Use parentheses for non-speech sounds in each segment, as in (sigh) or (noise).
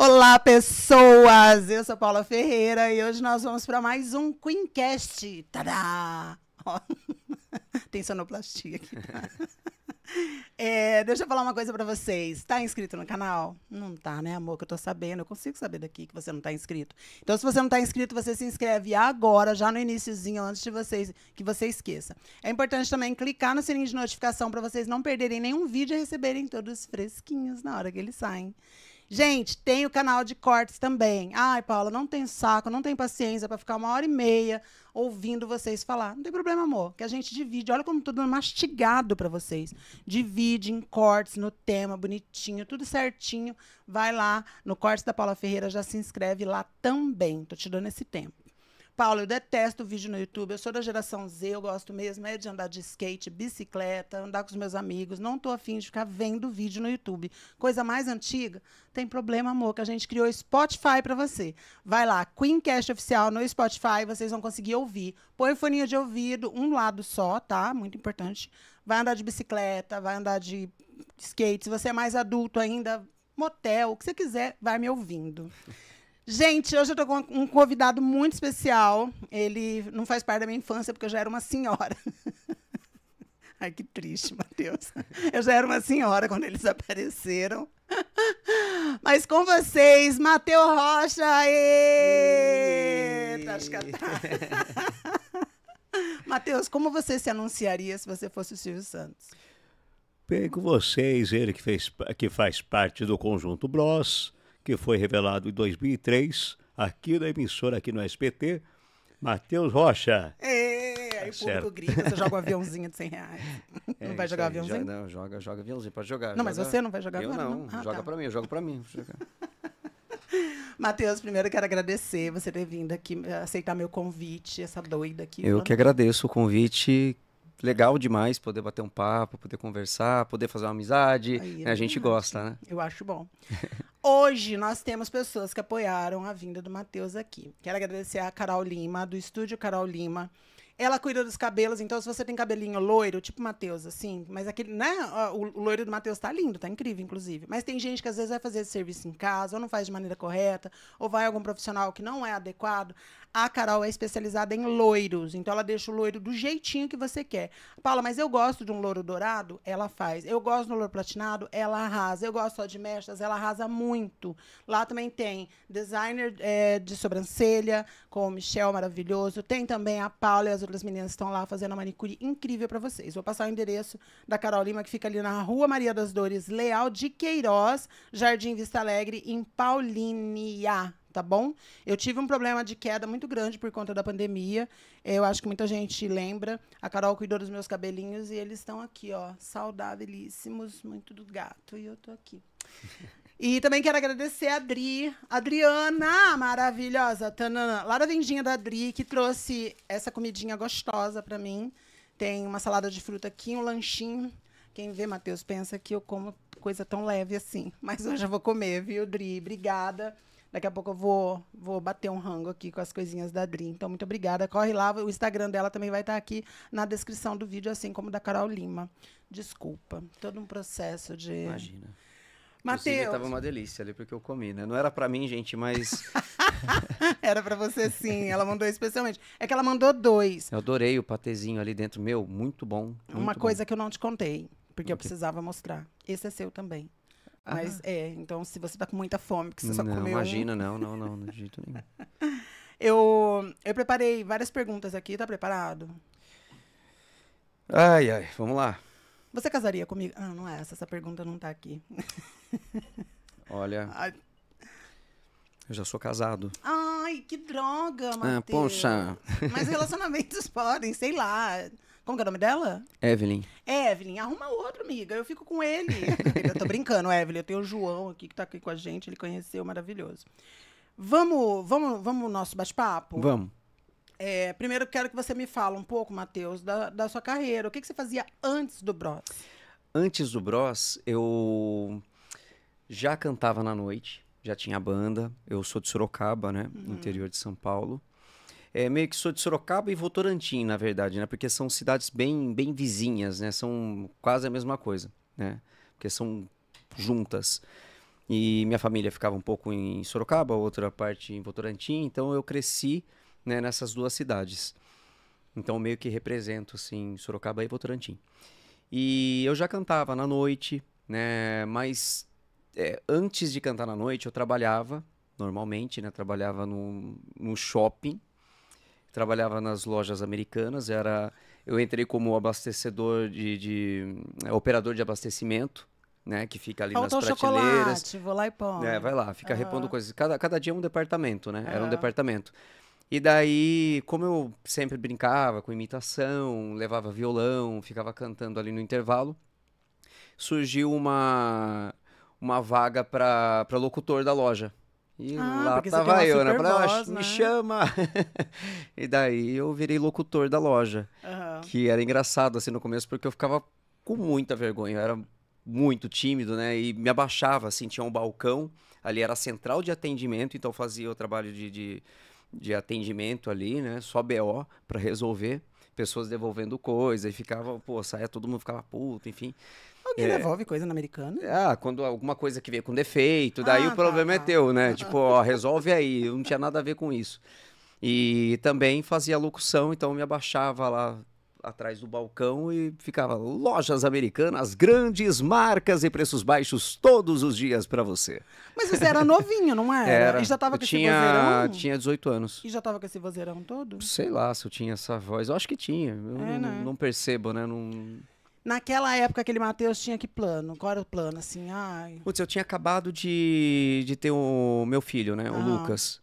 Olá, pessoas! Eu sou Paula Ferreira e hoje nós vamos para mais um Queencast. Tadá! Ó, (laughs) tem sonoplastia aqui. (laughs) É, deixa eu falar uma coisa para vocês. Tá inscrito no canal? Não tá, né, amor? Que eu tô sabendo. Eu consigo saber daqui que você não tá inscrito. Então, se você não tá inscrito, você se inscreve agora, já no iníciozinho, antes de vocês que você esqueça. É importante também clicar no sininho de notificação para vocês não perderem nenhum vídeo e receberem todos fresquinhos na hora que eles saem. Gente, tem o canal de cortes também. Ai, Paula, não tem saco, não tem paciência para ficar uma hora e meia ouvindo vocês falar. Não tem problema, amor, que a gente divide. Olha como tô dando é mastigado para vocês. Divide em cortes, no tema, bonitinho, tudo certinho. Vai lá no Cortes da Paula Ferreira, já se inscreve lá também. Tô te dando esse tempo. Paulo, eu detesto vídeo no YouTube. Eu sou da geração Z, eu gosto mesmo é de andar de skate, bicicleta, andar com os meus amigos. Não estou afim de ficar vendo vídeo no YouTube. Coisa mais antiga, tem problema, amor, que a gente criou Spotify para você. Vai lá, Queencast Oficial no Spotify, vocês vão conseguir ouvir. Põe foninha de ouvido, um lado só, tá? Muito importante. Vai andar de bicicleta, vai andar de skate. Se você é mais adulto ainda, motel, o que você quiser, vai me ouvindo. Gente, hoje eu estou com um convidado muito especial. Ele não faz parte da minha infância, porque eu já era uma senhora. (laughs) Ai, que triste, Matheus. Eu já era uma senhora quando eles apareceram. (laughs) Mas com vocês, Matheus Rocha. Eita, acho que tá. (laughs) Matheus, como você se anunciaria se você fosse o Silvio Santos? Bem, com vocês, ele que, fez, que faz parte do Conjunto Bros que foi revelado em 2003, aqui na emissora, aqui no SPT, Matheus Rocha. É, aí tá o público grita, você joga um (laughs) aviãozinho de 100 reais. É, não vai jogar aí, aviãozinho? não, joga, joga aviãozinho, pode jogar. Não, joga, mas você não vai jogar eu agora? Eu não, não? Ah, joga tá. mim, eu jogo para mim. (laughs) Matheus, primeiro eu quero agradecer você ter vindo aqui, eh, aceitar meu convite, essa doida aqui. Eu que agradeço o convite, legal demais poder bater um papo, poder conversar, poder fazer uma amizade. Aí, é né? A gente gosta, né? Eu acho bom. (laughs) Hoje nós temos pessoas que apoiaram a vinda do Matheus aqui. Quero agradecer a Carol Lima, do estúdio Carol Lima. Ela cuida dos cabelos, então se você tem cabelinho loiro, tipo Matheus, assim, mas aquele, né? O loiro do Matheus tá lindo, tá incrível, inclusive. Mas tem gente que às vezes vai fazer esse serviço em casa, ou não faz de maneira correta, ou vai algum profissional que não é adequado. A Carol é especializada em loiros, então ela deixa o loiro do jeitinho que você quer. Paula, mas eu gosto de um louro dourado? Ela faz. Eu gosto do louro platinado? Ela arrasa. Eu gosto só de mechas? Ela arrasa muito. Lá também tem designer é, de sobrancelha, com o Michel maravilhoso. Tem também a Paula e as outras meninas estão lá fazendo a manicure incrível para vocês. Vou passar o endereço da Carol Lima, que fica ali na Rua Maria das Dores, Leal de Queiroz, Jardim Vista Alegre, em Paulínia tá bom? Eu tive um problema de queda muito grande por conta da pandemia. Eu acho que muita gente lembra. A Carol cuidou dos meus cabelinhos e eles estão aqui, ó, saudabilíssimos, muito do gato. E eu tô aqui. (laughs) E também quero agradecer a Adri, Adriana, maravilhosa, tanana, lá da vendinha da Adri, que trouxe essa comidinha gostosa para mim. Tem uma salada de fruta aqui, um lanchinho. Quem vê, Matheus, pensa que eu como coisa tão leve assim. Mas hoje eu vou comer, viu, Dri? Obrigada. Daqui a pouco eu vou, vou bater um rango aqui com as coisinhas da Dri. Então, muito obrigada. Corre lá. O Instagram dela também vai estar aqui na descrição do vídeo, assim como da Carol Lima. Desculpa. Todo um processo de. Imagina. Matheus. Tava uma delícia ali porque eu comi, né? Não era para mim, gente, mas (laughs) era para você sim. Ela mandou especialmente. É que ela mandou dois. Eu adorei o patezinho ali dentro meu, muito bom. Muito uma coisa bom. que eu não te contei, porque okay. eu precisava mostrar. Esse é seu também. Mas é, então se você tá com muita fome, que você só não, comeu. Imagina, um... não, não, não, de jeito nenhum. (laughs) eu, eu preparei várias perguntas aqui, tá preparado? Ai, ai, vamos lá. Você casaria comigo? Ah, não é essa, essa pergunta não tá aqui. (laughs) Olha. Ai. Eu já sou casado. Ai, que droga, Matheus. Ah, poxa. Mas relacionamentos (laughs) podem, sei lá. Como que é o nome dela? Evelyn. Evelyn, arruma outro, amiga. Eu fico com ele. eu tô brincando, Evelyn. Eu tenho o João aqui que tá aqui com a gente. Ele conheceu, maravilhoso. Vamos, vamos, vamos no nosso bate-papo? Vamos. É, primeiro, quero que você me fale um pouco, Matheus, da, da sua carreira. O que, que você fazia antes do Bros? Antes do Bros, eu já cantava na noite, já tinha banda. Eu sou de Sorocaba, né? Uhum. Interior de São Paulo é, meio que sou de Sorocaba e Votorantim, na verdade, né? Porque são cidades bem, bem vizinhas, né? São quase a mesma coisa, né? Porque são juntas. E minha família ficava um pouco em Sorocaba, outra parte em Votorantim, então eu cresci né, nessas duas cidades. Então meio que represento assim Sorocaba e Votorantim. E eu já cantava na noite, né, mas é, antes de cantar na noite eu trabalhava normalmente, né, trabalhava no, no shopping trabalhava nas lojas americanas, era eu entrei como abastecedor de, de eh, operador de abastecimento, né, que fica ali nas prateleiras. Chocolate, vou lá e põe. É, vai lá, fica uhum. repondo coisas. Cada, cada dia é um departamento, né? Uhum. Era um departamento. E daí, como eu sempre brincava com imitação, levava violão, ficava cantando ali no intervalo, surgiu uma uma vaga para locutor da loja. E ah, lá tava eu, né? Falei, ah, me né? chama! (laughs) e daí eu virei locutor da loja. Uhum. Que era engraçado, assim, no começo, porque eu ficava com muita vergonha. Eu era muito tímido, né? E me abaixava, assim, tinha um balcão. Ali era a central de atendimento, então fazia o trabalho de, de, de atendimento ali, né? Só BO para resolver pessoas devolvendo coisa e ficava, pô, saia todo mundo ficava puto, enfim. Alguém é. devolve coisa na americana? É, ah, quando alguma coisa que veio com defeito, daí ah, o problema tá, é tá. é teu, né? tipo, ó, resolve aí, eu não tinha nada a ver com isso. E também fazia locução, então me abaixava lá, atrás do balcão e ficava lojas americanas, grandes marcas e preços baixos todos os dias para você. Mas você era novinho, não era? era. E já tava com tinha, esse vozeirão? Tinha 18 anos. E já tava com esse vozeirão todo? Sei lá se eu tinha essa voz. Eu acho que tinha. Eu é, não, né? não, percebo, né? Não... Naquela época, aquele Matheus tinha que plano? Qual era o plano, assim? Ai... Putz, eu tinha acabado de, de ter o meu filho, né? Ah. O Lucas.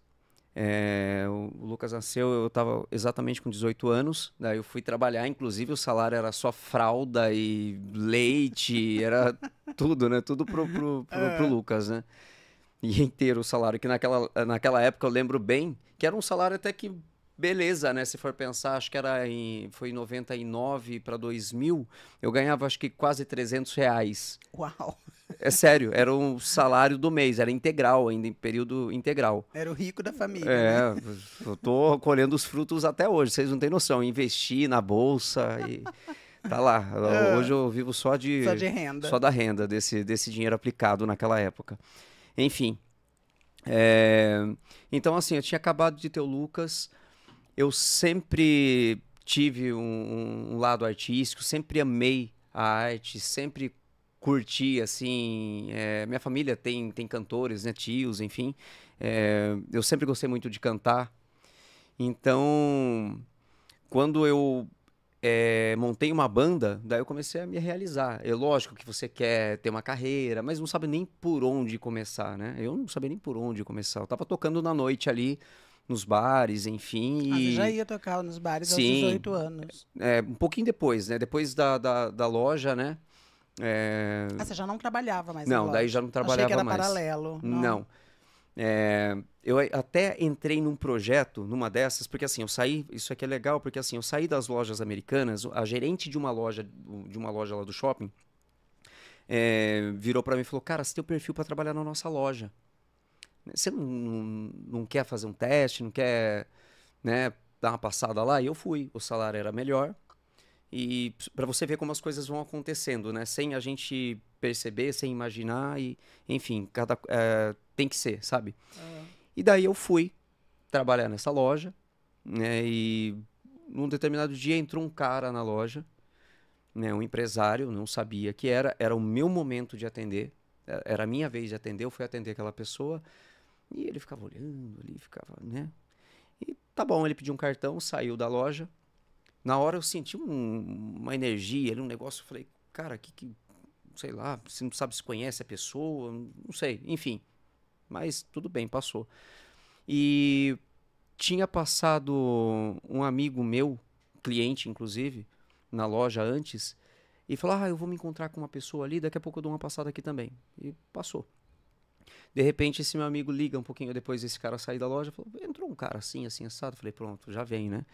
É, o Lucas nasceu, eu estava exatamente com 18 anos, daí eu fui trabalhar, inclusive o salário era só fralda e leite, era (laughs) tudo, né? Tudo pro, pro, pro, é. pro Lucas, né? E é inteiro o salário, que naquela, naquela época eu lembro bem, que era um salário até que beleza, né? Se for pensar, acho que era em, foi em 99 para 2000, eu ganhava acho que quase 300 reais. Uau! É sério, era um salário do mês, era integral ainda, em período integral. Era o rico da família. É, né? eu tô colhendo os frutos até hoje, vocês não têm noção. Investi na bolsa e. Tá lá. (laughs) É. Hoje eu vivo só de. Só de renda. Só da renda, desse, desse dinheiro aplicado naquela época. Enfim. É, então, assim, eu tinha acabado de ter o Lucas eu sempre tive um, um lado artístico, sempre amei a arte, sempre curti, assim. É, minha família tem, tem cantores, né, tios, enfim. É, eu sempre gostei muito de cantar. Então, quando eu é, montei uma banda, daí eu comecei a me realizar. É lógico que você quer ter uma carreira, mas não sabe nem por onde começar, né? Eu não sabia nem por onde começar. Eu tava tocando na noite ali, nos bares, enfim. Ah, e... já ia tocar nos bares Sim, aos 18 anos. É, um pouquinho depois, né? Depois da, da, da loja, né? É... Ah, você já não trabalhava mais Não, daí já não trabalhava Achei que era mais. paralelo. Não. não. É, eu até entrei num projeto, numa dessas, porque assim, eu saí, isso aqui é, é legal, porque assim, eu saí das lojas americanas, a gerente de uma loja, de uma loja lá do shopping, é, virou para mim e falou, cara, você tem o perfil para trabalhar na nossa loja. Você não, não, não quer fazer um teste, não quer né, dar uma passada lá? E eu fui. O salário era melhor. E para você ver como as coisas vão acontecendo, né? Sem a gente perceber, sem imaginar e, enfim, cada é, tem que ser, sabe? Uhum. E daí eu fui trabalhar nessa loja, né? E num determinado dia entrou um cara na loja, né? Um empresário, não sabia que era, era o meu momento de atender, é, era a minha vez de atender, eu fui atender aquela pessoa. E ele ficava olhando ali, ficava, né? E tá bom, ele pediu um cartão, saiu da loja. Na hora eu senti um, uma energia ali, um negócio. Eu falei, cara, que, que. Sei lá, você não sabe se conhece a pessoa, não sei, enfim. Mas tudo bem, passou. E tinha passado um amigo meu, cliente inclusive, na loja antes, e falou: Ah, eu vou me encontrar com uma pessoa ali, daqui a pouco eu dou uma passada aqui também. E passou. De repente, esse meu amigo liga um pouquinho depois desse cara sair da loja, falou, entrou um cara assim, assim, assado. Falei, pronto, já vem, né?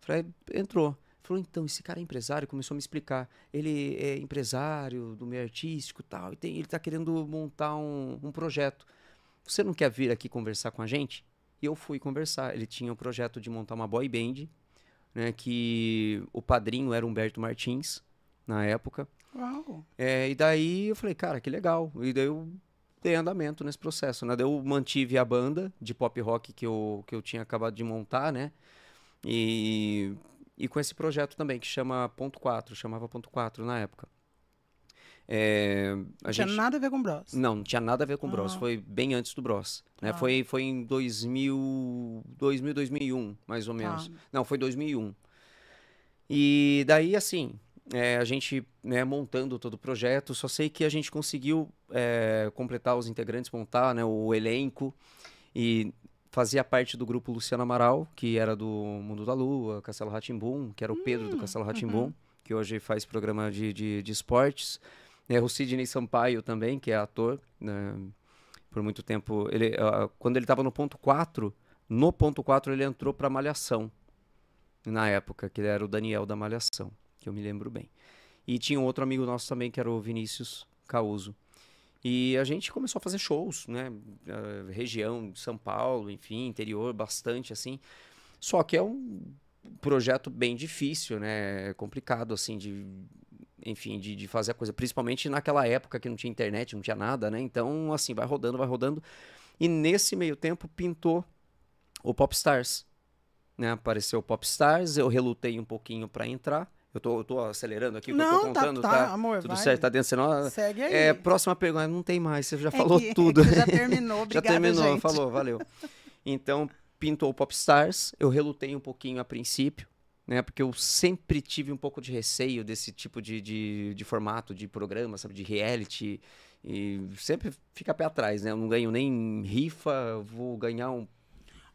Falei, é, entrou. Falou, então, esse cara é empresário, começou a me explicar. Ele é empresário do meio artístico tal, e tal. ele tá querendo montar um, um projeto. Você não quer vir aqui conversar com a gente? E eu fui conversar. Ele tinha o um projeto de montar uma boy band, né? Que o padrinho era Humberto Martins, na época. Uau! É, e daí eu falei, cara, que legal. E daí eu dei andamento nesse processo, né? Eu mantive a banda de pop rock que eu, que eu tinha acabado de montar, né? E, e com esse projeto também, que chama Ponto 4, chamava Ponto 4 na época. É, não gente... tinha nada a ver com Bros. Não, não tinha nada a ver com o Bros. Ah. Foi bem antes do Bros. Né? Ah. Foi, foi em 2000, 2000, 2001, mais ou menos. Ah. Não, foi 2001. E daí, assim, é, a gente né, montando todo o projeto, só sei que a gente conseguiu é, completar os integrantes, montar né, o elenco. E fazia parte do grupo Luciano Amaral, que era do Mundo da Lua, Castelo Ratimbum, que era o Pedro do hum, Castelo Ratimbum, que hoje faz programa de, de, de esportes. É, o Sidney Sampaio também, que é ator. Né? Por muito tempo, ele, uh, quando ele estava no ponto 4, no ponto 4 ele entrou para Malhação, na época, que ele era o Daniel da Malhação, que eu me lembro bem. E tinha um outro amigo nosso também, que era o Vinícius Causo, e a gente começou a fazer shows, né? Uh, região de São Paulo, enfim, interior, bastante assim. Só que é um projeto bem difícil, né? É complicado, assim, de. Enfim, de, de fazer a coisa. Principalmente naquela época que não tinha internet, não tinha nada, né? Então, assim, vai rodando, vai rodando. E nesse meio tempo pintou o Popstars. Né? Apareceu o Popstars, eu relutei um pouquinho para entrar eu tô, eu tô acelerando aqui, não, eu tô tá, contando, tá? tá, tá amor, tudo vai. certo, tá dentro, senão... Ah, Segue aí. É, próxima pergunta, não tem mais, você já é falou é que, tudo. É já (laughs) terminou, obrigado, Já terminou, gente. falou, valeu. Então, pintou Popstars, eu relutei um pouquinho a princípio, né? Porque eu sempre tive um pouco de receio desse tipo de, de, de formato, de programa, sabe? De reality, e sempre fica pé atrás, né? Eu não ganho nem rifa, vou ganhar um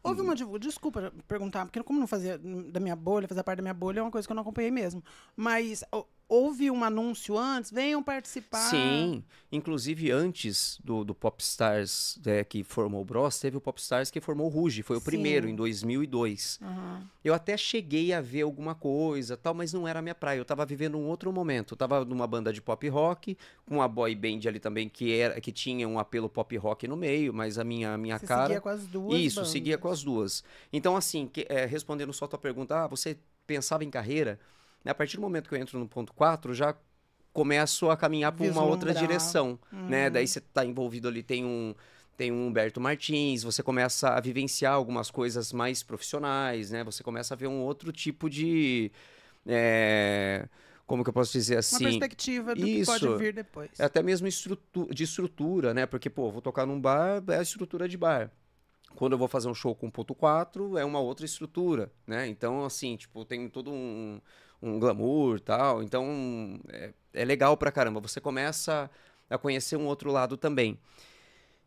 Houve uma uhum. divulgação. Desculpa perguntar, porque como não fazia da minha bolha, fazer parte da minha bolha é uma coisa que eu não acompanhei mesmo. Mas houve um anúncio antes, venham participar. Sim, inclusive antes do, do Popstars é, que formou o Bros, teve o Popstars que formou o Ruge, foi o Sim. primeiro, em 2002. Uhum. Eu até cheguei a ver alguma coisa, tal, mas não era a minha praia, eu estava vivendo um outro momento, eu tava numa banda de pop rock, com uma boy band ali também que era que tinha um apelo pop rock no meio, mas a minha, a minha você cara... seguia com as duas Isso, bandas. seguia com as duas. Então assim, que, é, respondendo só a tua pergunta, ah, você pensava em carreira... A partir do momento que eu entro no ponto 4, já começo a caminhar para uma outra direção, né? Uhum. Daí você está envolvido ali, tem um tem um Humberto Martins, você começa a vivenciar algumas coisas mais profissionais, né? Você começa a ver um outro tipo de é, como que eu posso dizer assim? Uma perspectiva do Isso. que pode vir depois. É até mesmo estrutura, de estrutura, né? Porque, pô, vou tocar num bar, é a estrutura de bar. Quando eu vou fazer um show com .4 é uma outra estrutura, né? Então, assim, tipo, tem todo um, um glamour tal. Então é, é legal pra caramba. Você começa a conhecer um outro lado também.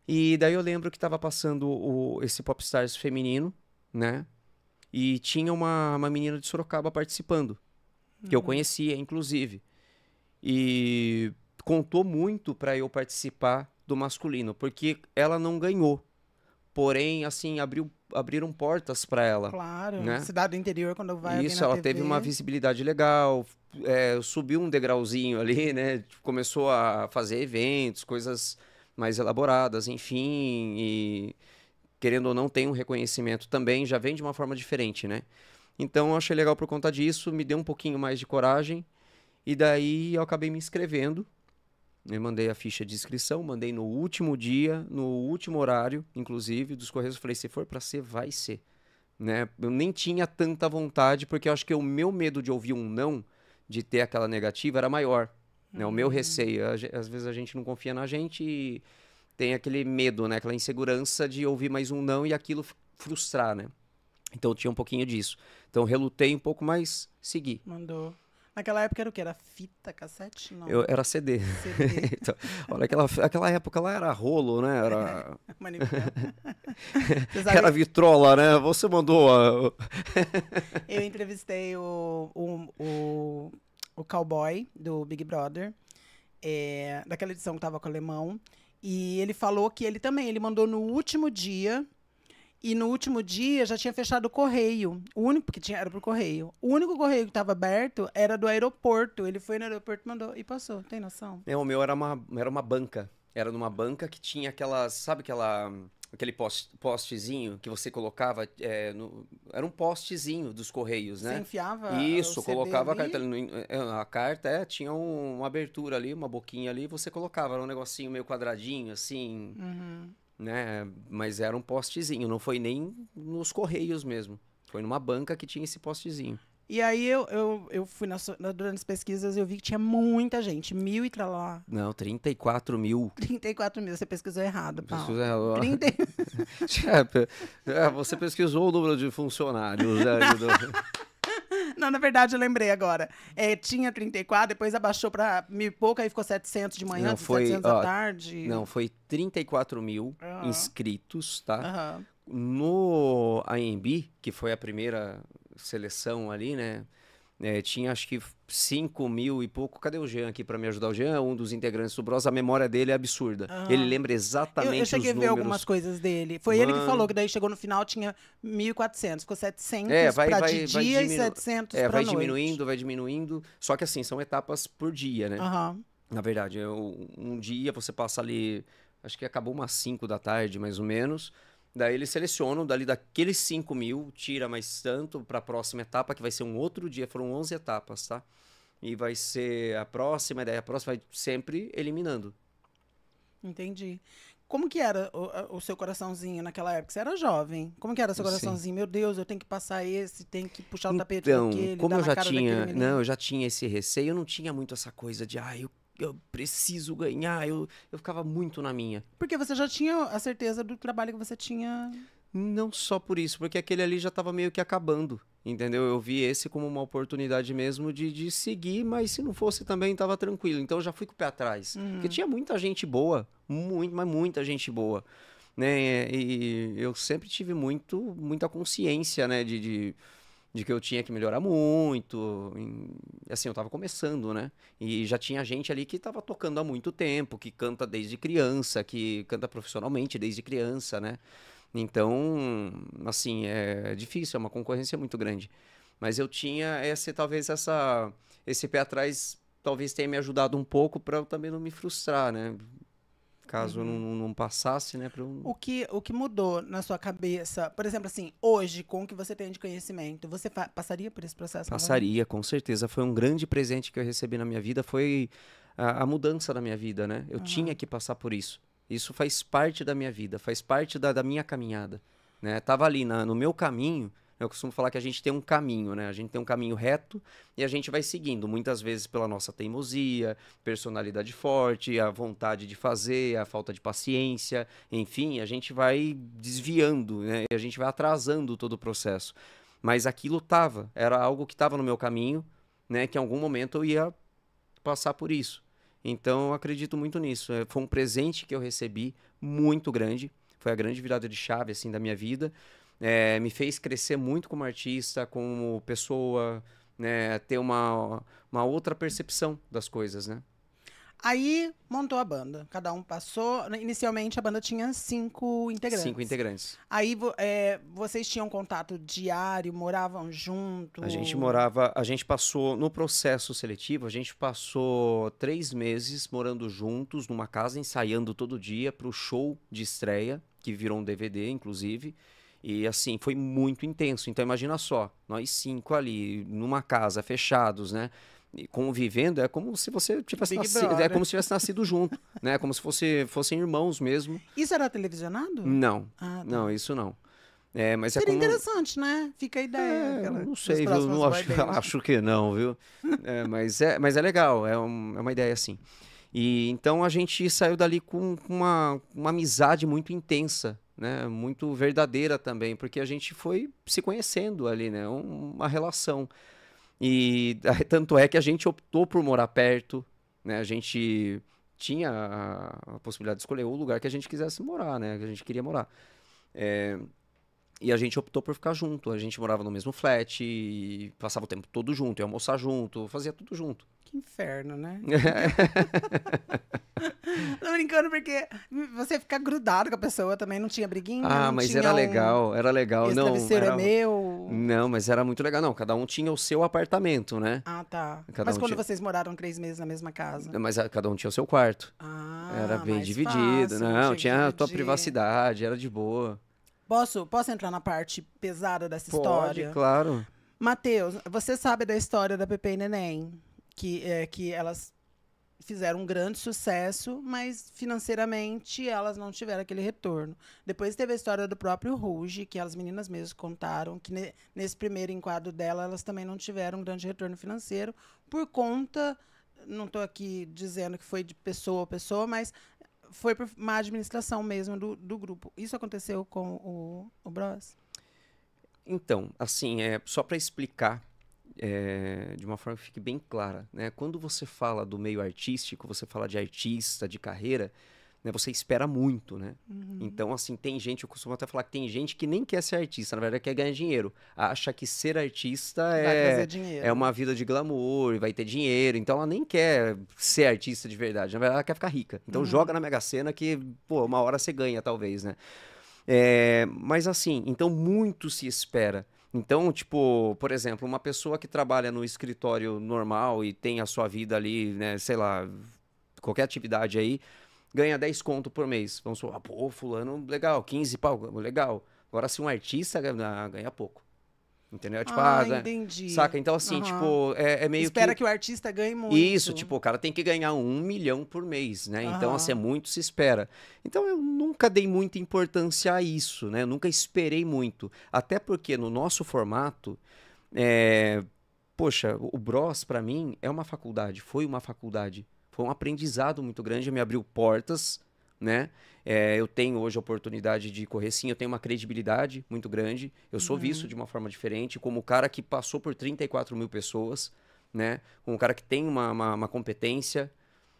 E daí eu lembro que tava passando o, esse Popstars feminino, né? E tinha uma, uma menina de Sorocaba participando, uhum. que eu uhum. conhecia, inclusive. E contou muito para eu participar do masculino, porque ela não ganhou porém, assim, abriu, abriram portas para ela. Claro, né? cidade do interior, quando vai Isso, ela TV... teve uma visibilidade legal, é, subiu um degrauzinho ali, né? Tipo, começou a fazer eventos, coisas mais elaboradas, enfim, e querendo ou não tem um reconhecimento também, já vem de uma forma diferente, né? Então eu achei legal por conta disso, me deu um pouquinho mais de coragem, e daí eu acabei me inscrevendo eu mandei a ficha de inscrição, mandei no último dia, no último horário, inclusive, dos Correios. Eu falei, se for para ser, vai ser. Né? Eu nem tinha tanta vontade, porque eu acho que o meu medo de ouvir um não, de ter aquela negativa, era maior. Uhum. Né? O meu uhum. receio. Às vezes a gente não confia na gente e tem aquele medo, né? Aquela insegurança de ouvir mais um não e aquilo frustrar, né? Então tinha um pouquinho disso. Então relutei um pouco, mas segui. Mandou. Naquela época era o que? Era fita, cassete? Não. Eu, era CD. CD. (laughs) então, olha, aquela, aquela época lá era rolo, né? Era. (laughs) (laughs) era vitrola, né? Você mandou. A... eu entrevistei o, o, o, o cowboy do Big Brother, é, daquela edição que tava com o alemão. E ele falou que ele também, ele mandou no último dia e no último dia já tinha fechado o correio. O único que tinha era pro correio. O único correio que estava aberto era do aeroporto. Ele foi no aeroporto, mandou e passou. Tem noção? É, o meu era uma, era uma banca. Era numa banca que tinha aquela. Sabe aquela. Aquele post, postezinho que você colocava. É, no, era um postezinho dos Correios, né? Você enfiava. Isso, colocava a carta ali. No, é, a carta, é, tinha um, uma abertura ali, uma boquinha ali, você colocava. Era um negocinho meio quadradinho, assim. Uhum né? Mas era um postezinho, não foi nem nos correios mesmo. Foi numa banca que tinha esse postezinho. E aí eu, eu, eu fui durante as pesquisas eu vi que tinha muita gente, mil e tal lá Não, 34 mil. 34 (laughs) mil, você pesquisou errado, Paulo. Pesquisou errado. 30... (laughs) É, é, você pesquisou o número de funcionários. Né? (laughs) Não, na verdade, eu lembrei agora. É, tinha 34, depois abaixou para mil e pouco, aí ficou 700 de manhã, não, foi, 700 ó, da tarde. Não, foi 34 mil uhum. inscritos, tá? Uhum. No AMB, que foi a primeira seleção ali, né? É, tinha acho que 5 mil e pouco. Cadê o Jean aqui para me ajudar? O Jean é um dos integrantes do Bros. A memória dele é absurda. Ah. Ele lembra exatamente eu, eu cheguei a ver algumas coisas dele. Foi Mano. ele que falou que daí chegou no final, tinha 1.400. Ficou 700 é, vai, pra vai, de vai dia diminu... e 700 é, pra vai noite. diminuindo, vai diminuindo. Só que assim, são etapas por dia, né? Uhum. Na verdade, eu, é um dia você passa ali... Acho que acabou umas 5 da tarde, mais ou menos Daí eles selecionam, dali daqueles 5 mil, tira mais tanto para a próxima etapa, que vai ser um outro dia. Foram 11 etapas, tá? E vai ser a próxima, daí a próxima vai sempre eliminando. Entendi. Como que era o, o, seu coraçãozinho naquela época? Você era jovem. Como que era o seu coraçãozinho? Sim. Meu Deus, eu tenho que passar esse, tenho que puxar o tapete então, daquele. Como eu já tinha, não, eu já tinha esse receio, eu não tinha muito essa coisa de, ah, eu eu preciso ganhar, eu, eu ficava muito na minha. Porque você já tinha a certeza do trabalho que você tinha. Não só por isso, porque aquele ali já estava meio que acabando, entendeu? Eu vi esse como uma oportunidade mesmo de, de seguir, mas se não fosse também estava tranquilo. Então eu já fui com o pé atrás. Uhum. Porque tinha muita gente boa, muito, mas muita gente boa. Né? E eu sempre tive muito, muita consciência, né? de, de de que eu tinha que melhorar muito. assim, eu tava começando, né? E já tinha gente ali que tava tocando há muito tempo, que canta desde criança, que canta profissionalmente desde criança, né? Então, assim, é difícil, é uma concorrência muito grande. Mas eu tinha esse, talvez essa, esse pé atrás, talvez tenha me ajudado um pouco para eu também não me frustrar, né? Caso uhum. não, não passasse, né? O, que, o que mudou na sua cabeça? Por exemplo, assim, hoje, com o que você tem de conhecimento, você passaria por esse processo? Passaria, com certeza. Foi um grande presente que eu recebi na minha vida, foi a, a mudança da minha vida, né? Eu uhum. tinha que passar por isso. Isso faz parte da minha vida, faz parte da, da minha caminhada. Né? Tava ali na, no meu caminho, eu costumo falar que a gente tem um caminho, né? A gente tem um caminho reto e a gente vai seguindo, muitas vezes pela nossa teimosia, personalidade forte, a vontade de fazer, a falta de paciência, enfim, a gente vai desviando, né? E a gente vai atrasando todo o processo. Mas aquilo tava, era algo que estava no meu caminho, né? Que em algum momento eu ia passar por isso. Então, eu acredito muito nisso. É, foi um presente que eu recebi muito grande. Foi a grande virada de chave assim da minha vida é, me fez crescer muito como artista, como pessoa, né, ter uma, uma outra percepção das coisas, né? Aí montou a banda. Cada um passou. Né, inicialmente a banda tinha cinco integrantes. Cinco integrantes. Aí é, vocês tinham contato diário, moravam junto. A gente morava. A gente passou no processo seletivo. A gente passou três meses morando juntos numa casa, ensaiando todo dia para o show de estreia que virou um DVD, inclusive. E assim, foi muito intenso. Então imagina só, nós cinco ali, numa casa, fechados, né? E convivendo é como se você tivesse nascido, é como se tivesse nascido junto, né? Como se fosse, fossem irmãos mesmo. Isso era televisionado? Não. Ah, tá. Não, isso não. É, mas é Seria é como... interessante, né? Fica a ideia. É, aquela... Não sei, viu? Não acho, (laughs) acho, que não, viu? (laughs) é, mas, é, mas é legal, é, um, é uma ideia assim. E então a gente saiu dali com uma, uma amizade muito intensa, né, muito verdadeira também, porque a gente foi se conhecendo ali, né, uma relação. E (laughs) tanto é que a gente optou por morar perto, né, a gente tinha a, a possibilidade de escolher o lugar que a gente quisesse morar, né, que a gente queria morar. É, e a gente optou por ficar junto. A gente morava no mesmo flat, passava o tempo todo junto, ia almoçar junto, fazia tudo junto. Que inferno, né? (laughs) Tô brincando porque você ficar grudado com a pessoa também não tinha briguinha. Ah, mas era um... legal, era legal. Esse não, travesseiro é era... é meu. Não, mas era muito legal. Não, cada um tinha o seu apartamento, né? Ah, tá. Cada mas um quando tinha... vocês moraram três meses na mesma casa? Mas ah, cada um tinha o seu quarto. Ah, Era bem dividido. Fácil, não, tinha, tinha a tua privacidade, era de boa. Posso, posso entrar na parte pesada dessa Pode, história? claro. Matheus, você sabe da história da Pepe e Neném, que, é, que elas fizeram um grande sucesso, mas financeiramente elas não tiveram aquele retorno. Depois teve a história do próprio Ruge, que as meninas mesmas contaram, que ne nesse primeiro enquadro dela elas também não tiveram um grande retorno financeiro por conta não estou aqui dizendo que foi de pessoa a pessoa, mas foi por má administração mesmo do, do grupo. Isso aconteceu com o, o Bros? Então, assim, é, só para explicar é, de uma forma que fique bem clara, né? quando você fala do meio artístico, você fala de artista, de carreira, né, você espera muito, né? Uhum. Então, assim, tem gente, eu costumo até falar que tem gente que nem quer ser artista, na verdade quer ganhar dinheiro. Acha que ser artista vai é, é uma vida de glamour, vai ter dinheiro. Então, ela nem quer ser artista de verdade. Na verdade, ela quer ficar rica. Então, uhum. joga na Mega Sena que, pô, uma hora você ganha, talvez, né? É, mas, assim, então muito se espera. Então, tipo, por exemplo, uma pessoa que trabalha no escritório normal e tem a sua vida ali, né, sei lá, qualquer atividade aí, ganha 10 conto por mês. Vamos falar ah, pô, fulano, legal, 15 pau, legal. Agora, se um artista ganha, ah, ganha pouco. Entendeu? É tipo, ah, ah né? entendi. Saca? Então, assim, uhum. tipo, é, é, meio Espera que... que... o artista ganhe muito. Isso, tipo, o cara tem que ganhar um milhão por mês, né? Uhum. Então, assim, é muito se espera. Então, eu nunca dei muita importância a isso, né? Eu nunca esperei muito. Até porque no nosso formato, é... poxa, o Bros, para mim, é uma faculdade. Foi uma faculdade foi um aprendizado muito grande, me abriu portas, né? É, eu tenho hoje a oportunidade de correr sim, eu tenho uma credibilidade muito grande, eu sou uhum. visto de uma forma diferente, como o cara que passou por 34 mil pessoas, né? Como o cara que tem uma, uma, uma competência,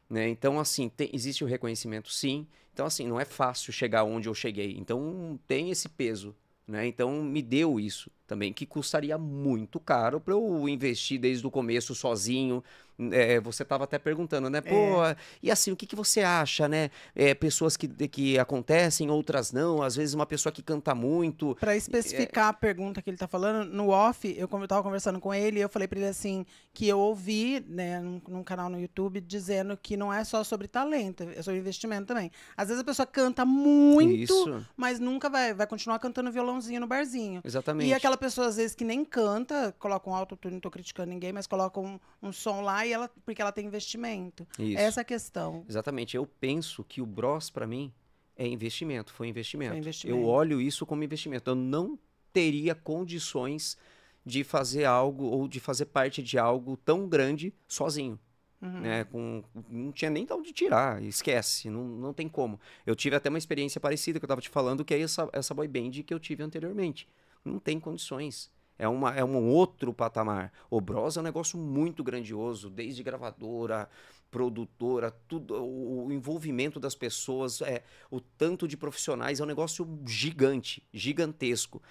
né? Então, assim, tem, existe o reconhecimento sim. Então, assim, não é fácil chegar onde eu cheguei. Então, tem esse peso, né? Então, me deu isso também, que custaria muito caro para eu investir desde o começo sozinho, é, é, você estava até perguntando, né? Pô, é. e assim, o que, que você acha, né? É, pessoas que, que acontecem, outras não. Às vezes uma pessoa que canta muito. Para especificar é. a pergunta que ele está falando, no off, eu, estava conversando com ele, eu falei para ele assim, que eu ouvi, né, num, num, canal no YouTube, dizendo que não é só sobre talento, é sobre investimento também. Às vezes a pessoa canta muito, Isso. mas nunca vai, vai continuar cantando violãozinho no barzinho. Exatamente. E aquela pessoa, às vezes, que nem canta, coloca um autotune, não tô criticando ninguém, mas coloca um, um som lá e ela, porque ela tem investimento. Isso. Essa é a questão. Exatamente. Eu penso que o Bros, para mim, é investimento. Foi, investimento. Foi investimento. Eu olho isso como investimento. Eu não teria condições de fazer algo ou de fazer parte de algo tão grande sozinho. Uhum. Né, com, não tinha nem de onde tirar, esquece, não, não tem como. Eu tive até uma experiência parecida que eu estava te falando, que é essa, essa boy band que eu tive anteriormente. Não tem condições. É, uma, é um outro patamar. O Bros é um negócio muito grandioso, desde gravadora, produtora, tudo, o, envolvimento das pessoas, é, o tanto de profissionais, é um negócio gigante, gigantesco.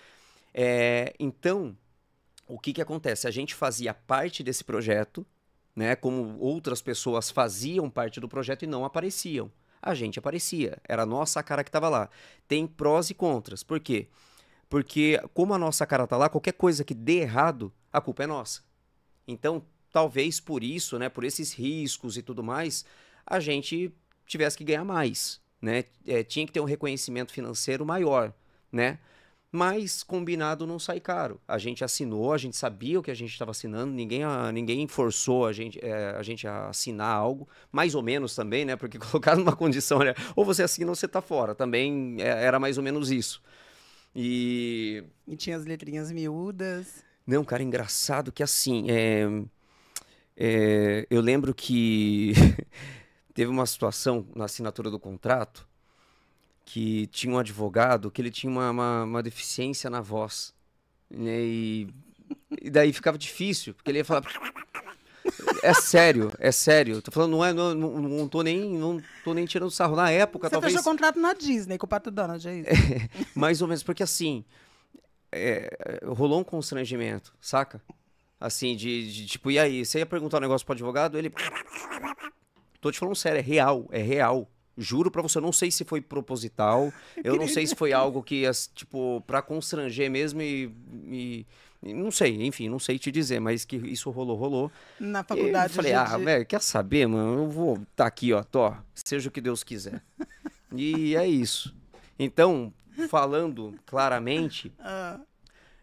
É, então, o que, que acontece? A gente fazia parte desse projeto, né, como outras pessoas faziam parte do projeto e não apareciam. A gente aparecia, era a nossa cara que estava lá. Tem prós e contras, por quê? Porque porque como a nossa cara tá lá, qualquer coisa que dê errado, a culpa é nossa. Então, talvez por isso, né, por esses riscos e tudo mais, a gente tivesse que ganhar mais, né? É, tinha que ter um reconhecimento financeiro maior, né? Mas combinado não sai caro. A gente assinou, a gente sabia o que a gente estava assinando, ninguém, ninguém forçou a gente, é, a gente a assinar algo, mais ou menos também, né? Porque (laughs) colocar numa condição, olha, né? ou você assina ou você está fora, também é, era mais ou menos isso. E. E tinha as letrinhas miúdas. Não, cara, engraçado que assim. É... É... Eu lembro que (laughs) teve uma situação na assinatura do contrato que tinha um advogado que ele tinha uma, uma, uma deficiência na voz. Né, e... e daí ficava difícil, porque ele ia falar. É sério, é sério. Tô falando, não é, não, não, não tô nem, não tô nem tirando sarro. Na época, Você talvez. Você fechou contrato na Disney com o Pato Donald, é isso? É, mais ou menos, porque assim, é, rolou um constrangimento, saca? Assim, de, de, tipo, e aí? Você ia perguntar um negócio pro advogado, ele. (laughs) Tô te falando sério, é real, é real. Juro pra você, eu não sei se foi proposital, (laughs) eu não sei se foi algo que, tipo, pra constranger mesmo e, e não sei, enfim, não sei te dizer, mas que isso rolou, rolou. Na faculdade. Eu falei, ah, velho, quer saber, mano? Eu vou estar tá aqui, ó, tô, seja o que Deus quiser. (laughs) e é isso. Então, falando claramente, ah.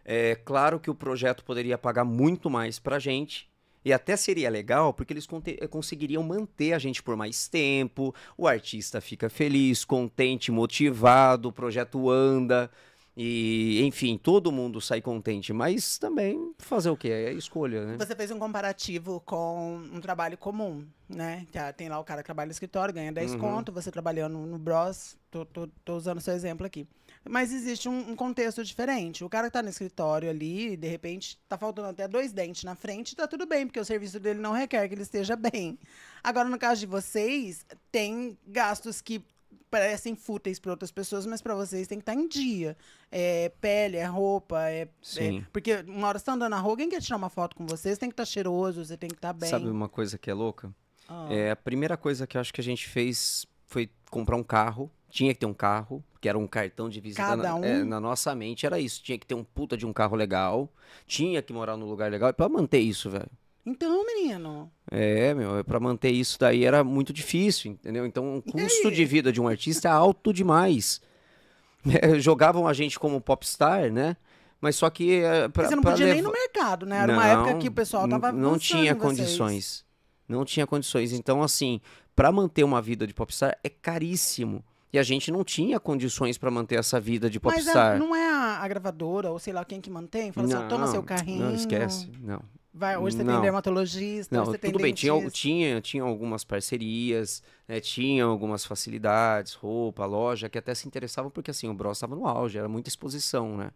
é claro que o projeto poderia pagar muito mais pra gente, e até seria legal, porque eles eh, conseguiriam manter a gente por mais tempo, o artista fica feliz, contente, motivado, o projeto anda. E, enfim, todo mundo sai contente, mas também fazer o quê? É escolha, né? Você fez um comparativo com um trabalho comum, né? Tem lá o cara que trabalha no escritório, ganha 10 uhum. conto, você trabalhando no Bros, tô, tô, tô usando seu exemplo aqui. Mas existe um, um contexto diferente. O cara que tá no escritório ali, de repente, tá faltando até dois dentes na frente, tá tudo bem, porque o serviço dele não requer que ele esteja bem. Agora, no caso de vocês, tem gastos que parecem fúteis para outras pessoas, mas para vocês tem que estar tá em dia. É pele, é roupa, é, é porque uma hora você tá andando na rua, alguém quer tirar uma foto com vocês, tem que estar tá cheiroso, você tem que estar tá bem. Sabe uma coisa que é louca? Ah. É, a primeira coisa que eu acho que a gente fez foi comprar um carro tinha que ter um carro, que era um cartão de visita. Cada é, um... é, na, nossa mente era isso. Tinha que ter um puta de um carro legal. Tinha que morar num lugar legal. E é pra manter isso, velho. Então, menino. É, meu, é pra manter isso daí era muito difícil, entendeu? Então, o custo de vida de um artista é alto demais. (laughs) É, jogavam a gente como popstar, né? Mas só que. É, pra, você não podia levar... nem no mercado, né? Era não, uma época que o pessoal tava. Não tinha condições. Vocês. Não tinha condições. Então, assim, para manter uma vida de popstar é caríssimo. E a gente não tinha condições para manter essa vida de é, popstar. Mas a, não é a, a, gravadora ou sei lá quem que mantém? Fala assim, ah, não, assim, toma seu carrinho. Não, esquece. Não. Vai, hoje você não. tem dermatologista, não, hoje você tudo tem Tudo bem, tinha, tinha, tinha algumas parcerias, né, tinha algumas facilidades, roupa, loja, que até se interessavam, porque assim, o Bros estava no auge, era muita exposição, né?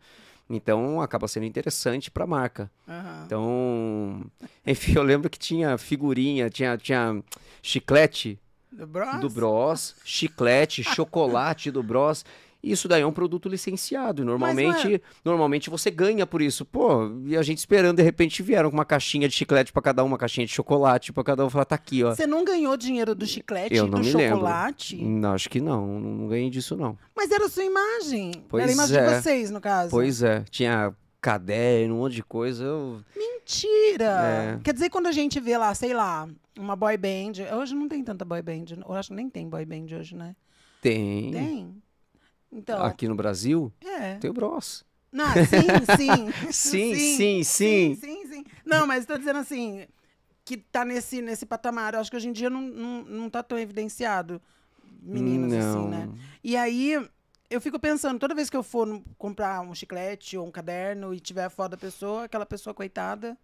Então acaba sendo interessante para a marca. Uhum. Então, (laughs) enfim, eu lembro que tinha figurinha, tinha, tinha chiclete do Bros. Do Bros, chiclete, (laughs) chocolate do Bros. Isso daí é um produto licenciado. normalmente, é normalmente você ganha por isso. Pô, e a gente esperando, de repente vieram com uma caixinha de chiclete para cada um, uma caixinha de chocolate para cada um. Falar, tá aqui, ó. Você não ganhou dinheiro do chiclete Eu não do me chocolate? Lembro. Não, acho que não. Não ganhei disso, não. Mas era a sua imagem. Pois era a imagem é. de vocês, no caso. Pois é. Tinha caderno, um monte de coisa. Eu... Mentira! É. Quer dizer, quando a gente vê lá, sei lá, uma boy band. Hoje não tem tanta boy band. Eu acho que nem tem boy band hoje, né? Tem. Tem. Então. Aqui no Brasil? É. Tem o Bros. Não, sim, sim. (laughs) sim, sim, sim, sim. Sim, sim, Não, mas estou dizendo assim, que tá nesse, nesse patamar. Eu acho que hoje em dia não, não, não tá tão evidenciado meninos assim, não. assim, né? E aí, eu fico pensando, toda vez que eu for comprar um chiclete ou um caderno e tiver a foto da pessoa, aquela pessoa coitada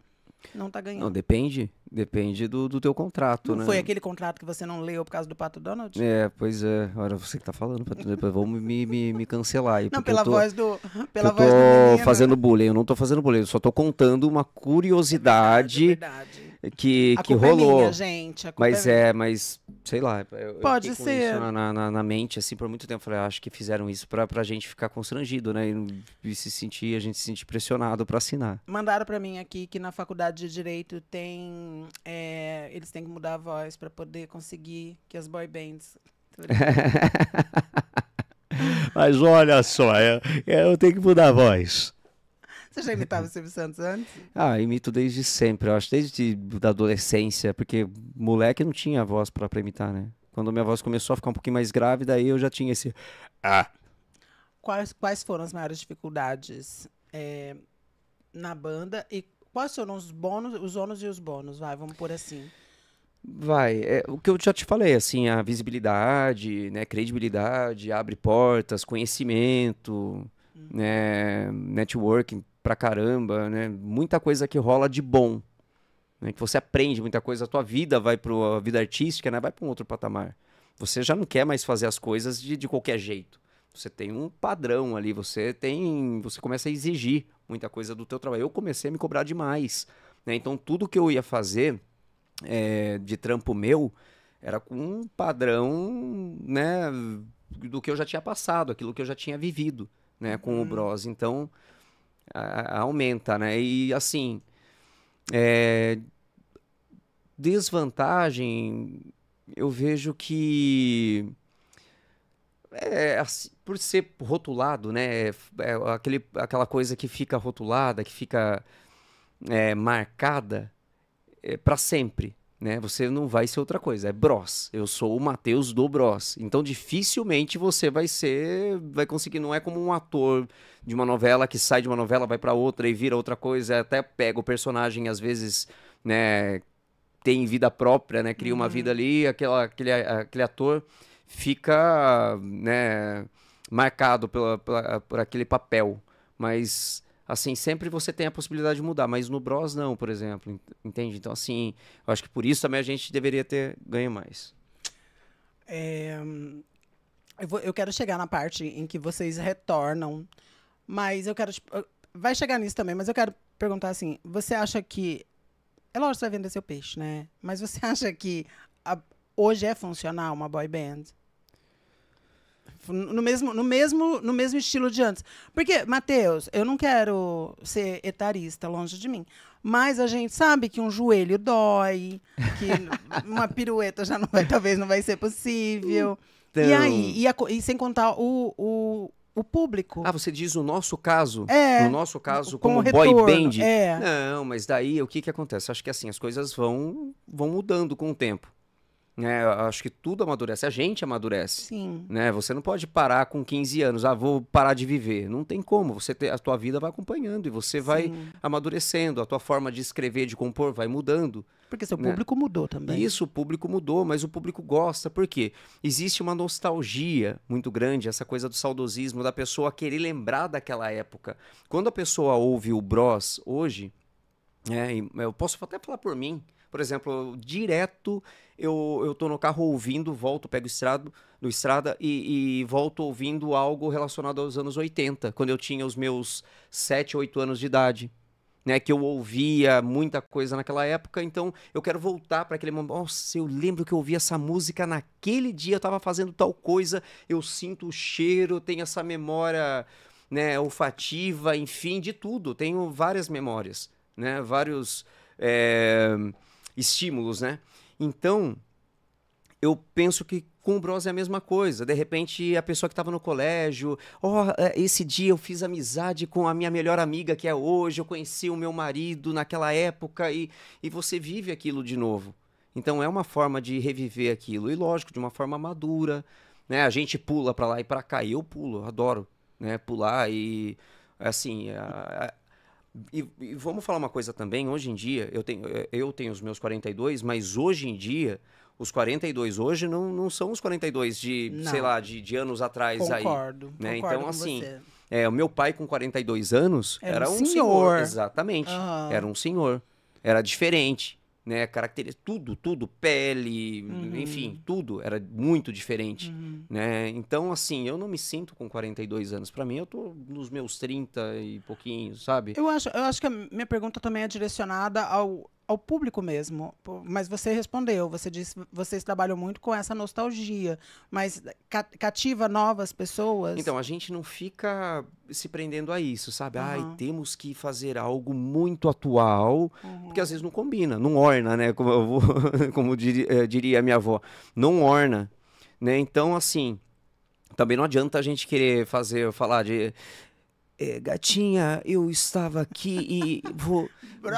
não está ganhando. Não, depende. Depende do, do teu contrato, não né? Foi aquele contrato que você não leu por causa do Pato Donald? É, pois é. Olha, você que tá falando, Pato Donald. Vamos me, me, me cancelar aí. Não, pela tô, voz do. (laughs) Pela eu voz tô do fazendo bullying. Eu não tô fazendo bullying. Eu só tô contando uma curiosidade. É verdade, é verdade que, a que rolou. É minha, gente. mas é, é, mas sei lá. Eu, Pode eu ser. Na, na, na, mente, assim, por muito tempo. Falei, ah, acho que fizeram isso pra, pra gente ficar constrangido, né? E, e se sentir, a gente se sentir pressionado pra assinar. Mandaram pra mim aqui que na faculdade de Direito tem. É, eles têm que mudar a voz pra poder conseguir que as boy bands. (laughs) mas olha só, eu, eu tenho que mudar a voz. (laughs) Você já imitava o Silvio Santos antes? Ah, imito desde sempre, eu acho, desde da adolescência, porque moleque não tinha voz para imitar, né? Quando minha voz começou a ficar um pouquinho mais grave, daí eu já tinha esse. Ah! Quais, quais foram as maiores dificuldades é, na banda e quais foram os bônus, os ônus e os bônus? Vai, vamos por assim. Vai, é, o que eu já te falei, assim, a visibilidade, né, credibilidade, abre portas, conhecimento, uhum. né, networking, pra caramba, né? Muita coisa que rola de bom, né? Que você aprende muita coisa, a tua vida vai para a vida artística, né? Vai para um outro patamar. Você já não quer mais fazer as coisas de, de qualquer jeito. Você tem um padrão ali, você tem, você começa a exigir muita coisa do teu trabalho. Eu comecei a me cobrar demais, né? Então tudo que eu ia fazer é, de trampo meu era com um padrão, né? Do que eu já tinha passado, aquilo que eu já tinha vivido, né? Com o uhum. Bros. Então aumenta, né? E assim, é, desvantagem, eu vejo que é, assim, por ser rotulado, né? É, é aquele, aquela coisa que fica rotulada, que fica é, marcada é, para sempre né? Você não vai ser outra coisa, é Bros. Eu sou o Matheus do Bros. Então dificilmente você vai ser, vai conseguir, não é como um ator de uma novela que sai de uma novela, vai para outra e vira outra coisa, até pega o personagem às vezes, né, tem vida própria, né, cria uma uhum. vida ali, aquela, aquele aquele ator fica, né, marcado pela, pela por aquele papel, mas assim, sempre você tem a possibilidade de mudar, mas no Bros não, por exemplo, entende? Então, assim, eu acho que por isso também a gente deveria ter ganho mais. É, eu, vou, eu quero chegar na parte em que vocês retornam, mas eu quero. Tipo, vai chegar nisso também, mas eu quero perguntar assim: você acha que. É lógico que você vai vender seu peixe, né? Mas você (laughs) acha que a, hoje é funcional uma boy band? No mesmo, no, mesmo, no mesmo estilo de antes. Porque, Matheus, eu não quero ser etarista, longe de mim. Mas a gente sabe que um joelho dói, que (laughs) uma pirueta já não vai, talvez não vai ser possível. Então... E aí? E, a, e, sem contar o, o, o público. Ah, você diz o nosso caso? É. O nosso caso, com como retorno, boy band. É. Não, mas daí o que, que acontece? Acho que assim, as coisas vão, vão mudando com o tempo. Né? Acho que tudo amadurece, a gente amadurece. Sim. Né? Você não pode parar com 15 anos, ah, vou parar de viver. Não tem como. Você te, a tua vida vai acompanhando e você vai amadurecendo, a tua forma de escrever, de compor vai mudando. Porque seu né? público mudou também. Isso, o público mudou, mas o público gosta. Por quê? Existe uma nostalgia muito grande, essa coisa do saudosismo, da pessoa querer lembrar daquela época. Quando a pessoa ouve o Bros hoje, né? eu posso até falar por mim. Por exemplo, direto eu, eu tô no carro ouvindo, volto, pego estrado, no estrada e, e, volto ouvindo algo relacionado aos anos 80, quando eu tinha os meus 7, 8 anos de idade. Né, que eu ouvia muita coisa naquela época, então eu quero voltar para aquele momento. Nossa, eu lembro que eu ouvi essa música naquele dia, eu estava fazendo tal coisa, eu sinto o cheiro, tenho essa memória né, olfativa, enfim, de tudo. Tenho várias memórias, né, vários. É estímulos, né? Então, eu penso que com o Bros é a mesma coisa. De repente, a pessoa que estava no colégio, ó, oh, esse dia eu fiz amizade com a minha melhor amiga que é hoje, eu conheci o meu marido naquela época e, e você vive aquilo de novo. Então é uma forma de reviver aquilo e lógico, de uma forma madura, né? A gente pula para lá e para cá, e eu pulo, adoro, né, pular e assim, a, e, e, vamos falar uma coisa também, hoje em dia, eu tenho, eh, eu tenho os meus 42, mas hoje em dia, os 42 hoje não, não são os 42 de, não. sei lá, de, de anos atrás concordo, aí. Né? Então, concordo, Então, assim, é, o meu pai com 42 anos era, era um senhor. senhor exatamente, uhum. era um senhor. Era diferente né? Características, tudo, tudo, pele, uhum. enfim, tudo era muito diferente, uhum. né? Então, assim, eu não me sinto com 42 anos. Para mim, eu tô nos meus 30 e pouquinho, sabe? Eu acho, eu acho que a minha pergunta também é direcionada ao ao público mesmo. Mas você respondeu, você disse, vocês trabalham muito com essa nostalgia, mas cativa novas pessoas. Então, a gente não fica se prendendo a isso, sabe? Uhum. Ai, temos que fazer algo muito atual, uhum. porque às vezes não combina, não orna, né? Como, eu vou, (laughs) como diria, eh, diria a minha avó, não orna, né? Então, assim, também não adianta a gente querer fazer, falar de é, gatinha, eu estava aqui e (laughs) vou,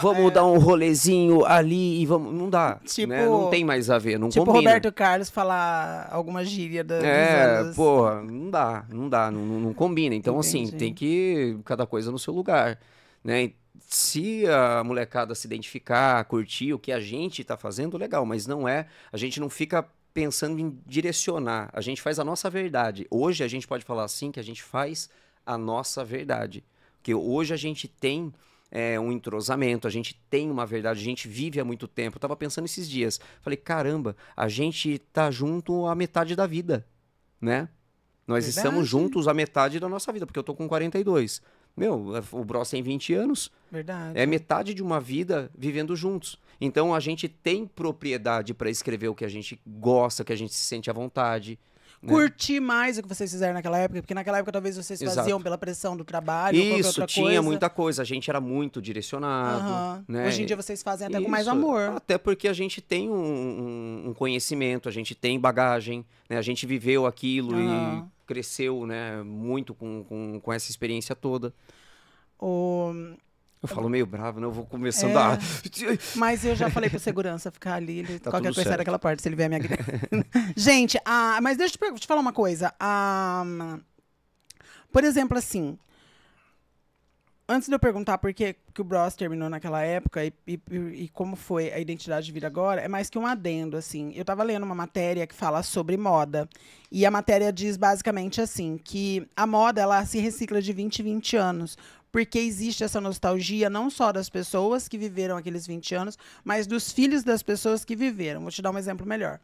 vamos é. dar um rolezinho ali e vamos. Não dá. Né? Tipo, né? Não tem mais a ver, não tipo combina. Tipo Roberto Carlos falar alguma gíria da, É, pô, porra, não dá, não dá, não, não combina. Então, assim, Entendi. assim, tem que. Cada coisa no seu lugar. Né? se a molecada se identificar, curtir o que a gente está fazendo, legal, mas não é. A gente não fica pensando em direcionar. A gente faz a nossa verdade. Hoje a gente pode falar assim que a gente faz a nossa verdade. Porque hoje a gente tem é, um entrosamento, a gente tem uma verdade, a gente vive há muito tempo. Eu tava pensando esses dias, falei, caramba, a gente tá junto a metade da vida, né? Nós verdade. estamos juntos a metade da nossa vida, porque eu tô com 42. Meu, o Bros tem 20 anos. Verdade. É metade de uma vida vivendo juntos. Então a gente tem propriedade para escrever o que a gente gosta, que a gente se sente à vontade. Né? Curtir mais o que vocês fizeram naquela época, porque naquela época talvez vocês Exato. faziam pela pressão do trabalho. Isso, tinha coisa. muita coisa. A gente era muito direcionado. Uhum. Né? Hoje em dia vocês fazem até Isso. com mais amor. Até porque a gente tem um, um, conhecimento, a gente tem bagagem, né? a gente viveu aquilo uhum. e cresceu né, muito com, com, com essa experiência toda. O eu falo meio bravo, né? Eu vou começando é, a. Mas eu já falei pro segurança ficar ali, ele, (laughs) tá qualquer coisa certo. daquela parte, se ele vier me agredir. (laughs) Gente, ah mas deixa eu te falar uma coisa. ah por exemplo, assim. Antes de eu perguntar por que, que o Bros terminou naquela época e, e, e como foi a identidade de vir agora, é mais que um adendo, assim. Eu estava lendo uma matéria que fala sobre moda. E a matéria diz basicamente assim, que a moda, ela se recicla de 20 em 20 anos porque existe essa nostalgia não só das pessoas que viveram aqueles 20 anos, mas dos filhos das pessoas que viveram. Vou te dar um exemplo melhor.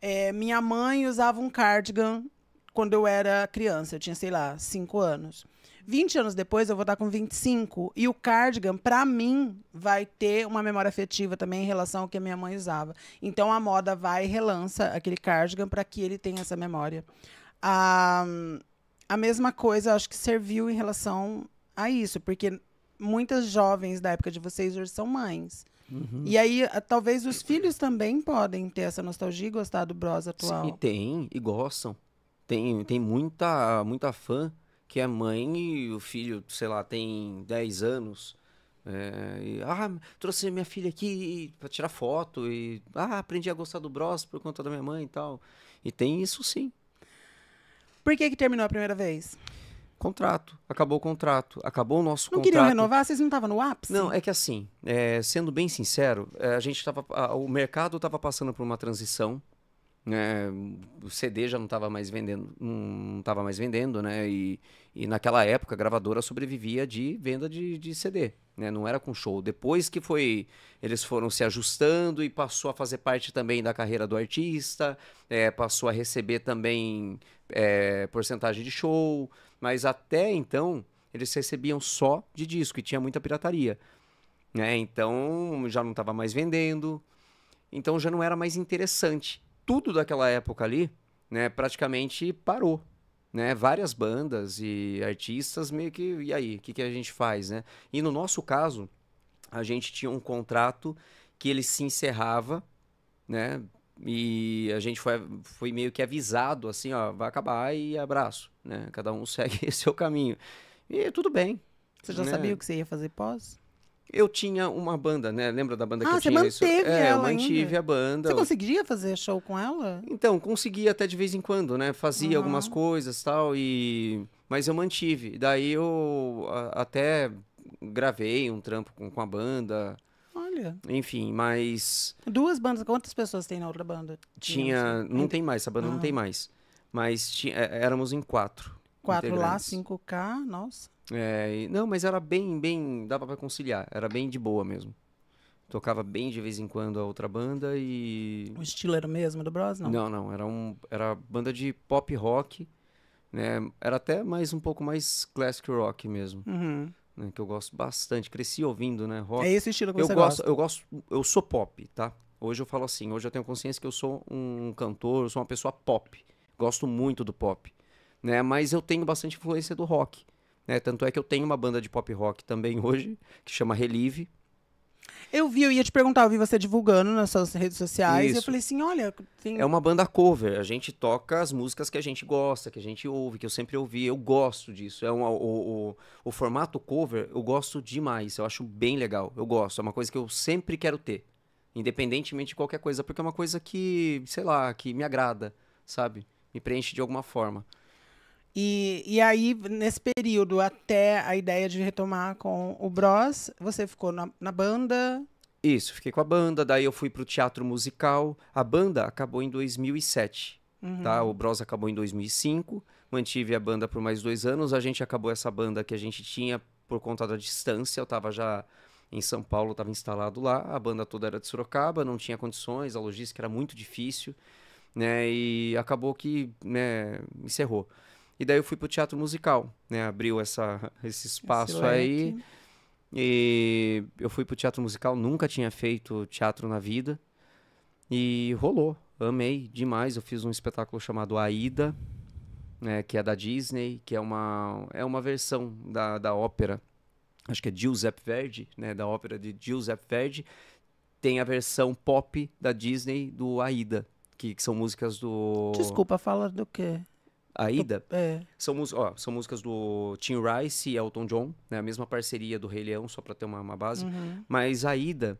É, minha mãe usava um cardigan quando eu era criança, eu tinha, sei lá, 5 anos. 20 anos depois, eu vou estar com 25. E o cardigan, para mim, vai ter uma memória afetiva também em relação ao que a minha mãe usava. Então, a moda vai e relança aquele cardigan para que ele tenha essa memória. A, ah, a mesma coisa, acho que serviu em relação a isso, porque muitas jovens da época de vocês hoje são mães. Uhum. E aí, talvez os filhos também podem ter essa nostalgia e gostar do Bros atual. Sim, tem, e gostam. Tem, tem muita, muita fã que é mãe e o filho, sei lá, tem 10 anos. É, e, ah, trouxe minha filha aqui para tirar foto e ah, aprendi a gostar do Bros por conta da minha mãe e tal. E tem isso sim. Por que que terminou a primeira vez? Contrato, acabou o contrato, acabou o nosso não contrato. Não queriam renovar? Vocês não estavam no ápice? Não, é que assim, é, sendo bem sincero, é, a gente tava, a, o mercado estava passando por uma transição, né? o CD já não estava mais vendendo, não estava mais vendendo, né? E, e naquela época a gravadora sobrevivia de venda de, de CD, né? Não era com show. Depois que foi, eles foram se ajustando e passou a fazer parte também da carreira do artista, é, passou a receber também é, porcentagem de show. Mas até então, eles recebiam só de disco e tinha muita pirataria. Né? Então, já não estava mais vendendo. Então, já não era mais interessante. Tudo daquela época ali, né, praticamente parou. Né? Várias bandas e artistas meio que. E aí, o que, que a gente faz? Né? E no nosso caso, a gente tinha um contrato que ele se encerrava né? E a gente foi, foi meio que avisado, assim, ó, vai acabar e abraço, né? Cada um (laughs) segue seu caminho. E tudo bem. Você já né? sabia o que você ia fazer pós? Eu tinha uma banda, né? Lembra da banda ah, que eu tinha? Ah, você manteve isso? É, ela eu mantive ainda. a banda. Você conseguia fazer show com ela? Então, conseguia até de vez em quando, né? Fazia uhum. algumas coisas tal, e... Mas eu mantive. Daí eu até gravei um trampo com, com a banda. Olha. Enfim, mas. Duas bandas. Quantas pessoas tem na outra banda? Tinha. Não, tem mais, essa banda ah. não tem mais. Mas tinha, é, éramos em quatro. Quatro lá, 5K, nossa. É, não, mas era bem, bem. Dava pra conciliar. Era bem de boa mesmo. Tocava bem de vez em quando a outra banda e. O estilo era o mesmo do Bros? Não, não, não. Era, um, era banda de pop rock. Né? Era até mais um pouco mais classic rock mesmo. Uhum né, que eu gosto bastante. Cresci ouvindo, né? Rock. É esse estilo que eu você gosto, gosta. Eu gosto, eu sou pop, tá? Hoje eu falo assim, hoje eu tenho consciência que eu sou um cantor, eu sou uma pessoa pop. Gosto muito do pop, né? Mas eu tenho bastante influência do rock, né? Tanto é que eu tenho uma banda de pop rock também hoje, que chama Relive, eu vi, eu ia te perguntar, eu vi você divulgando nas suas redes sociais. Isso. E eu falei assim: olha. Tem... É uma banda cover. A gente toca as músicas que a gente gosta, que a gente ouve, que eu sempre ouvi. Eu gosto disso. É o, o, o formato cover eu gosto demais. Eu acho bem legal. Eu gosto. É uma coisa que eu sempre quero ter. Independentemente de qualquer coisa, porque é uma coisa que, sei lá, que me agrada, sabe? Me preenche de alguma forma. E, e aí, nesse período, até a ideia de retomar com o Bros, você ficou na, na banda? Isso, fiquei com a banda, daí eu fui para o teatro musical. A banda acabou em 2007, uhum. tá? O Bros acabou em 2005, mantive a banda por mais dois anos. A gente acabou essa banda que a gente tinha por conta da distância, eu estava já em São Paulo, estava instalado lá. A banda toda era de Sorocaba, não tinha condições, a logística era muito difícil, né? E acabou que né, encerrou. E daí eu fui pro teatro musical, né? Abriu essa, esse espaço esse aí. E eu fui pro teatro musical, nunca tinha feito teatro na vida. E rolou, amei demais. Eu fiz um espetáculo chamado Aida, né, que é da Disney, que é uma, é uma versão da, da ópera, acho que é Giuseppe Verdi, né, da ópera de Giuseppe Verdi. Tem a versão pop da Disney do Aida, que, que são músicas do. Desculpa, fala do quê? a ida, é. são, ó, são músicas do Tim Rice e Elton John, né? A mesma parceria do Rei Leão, só para ter uma, uma base. Uhum. Mas a ida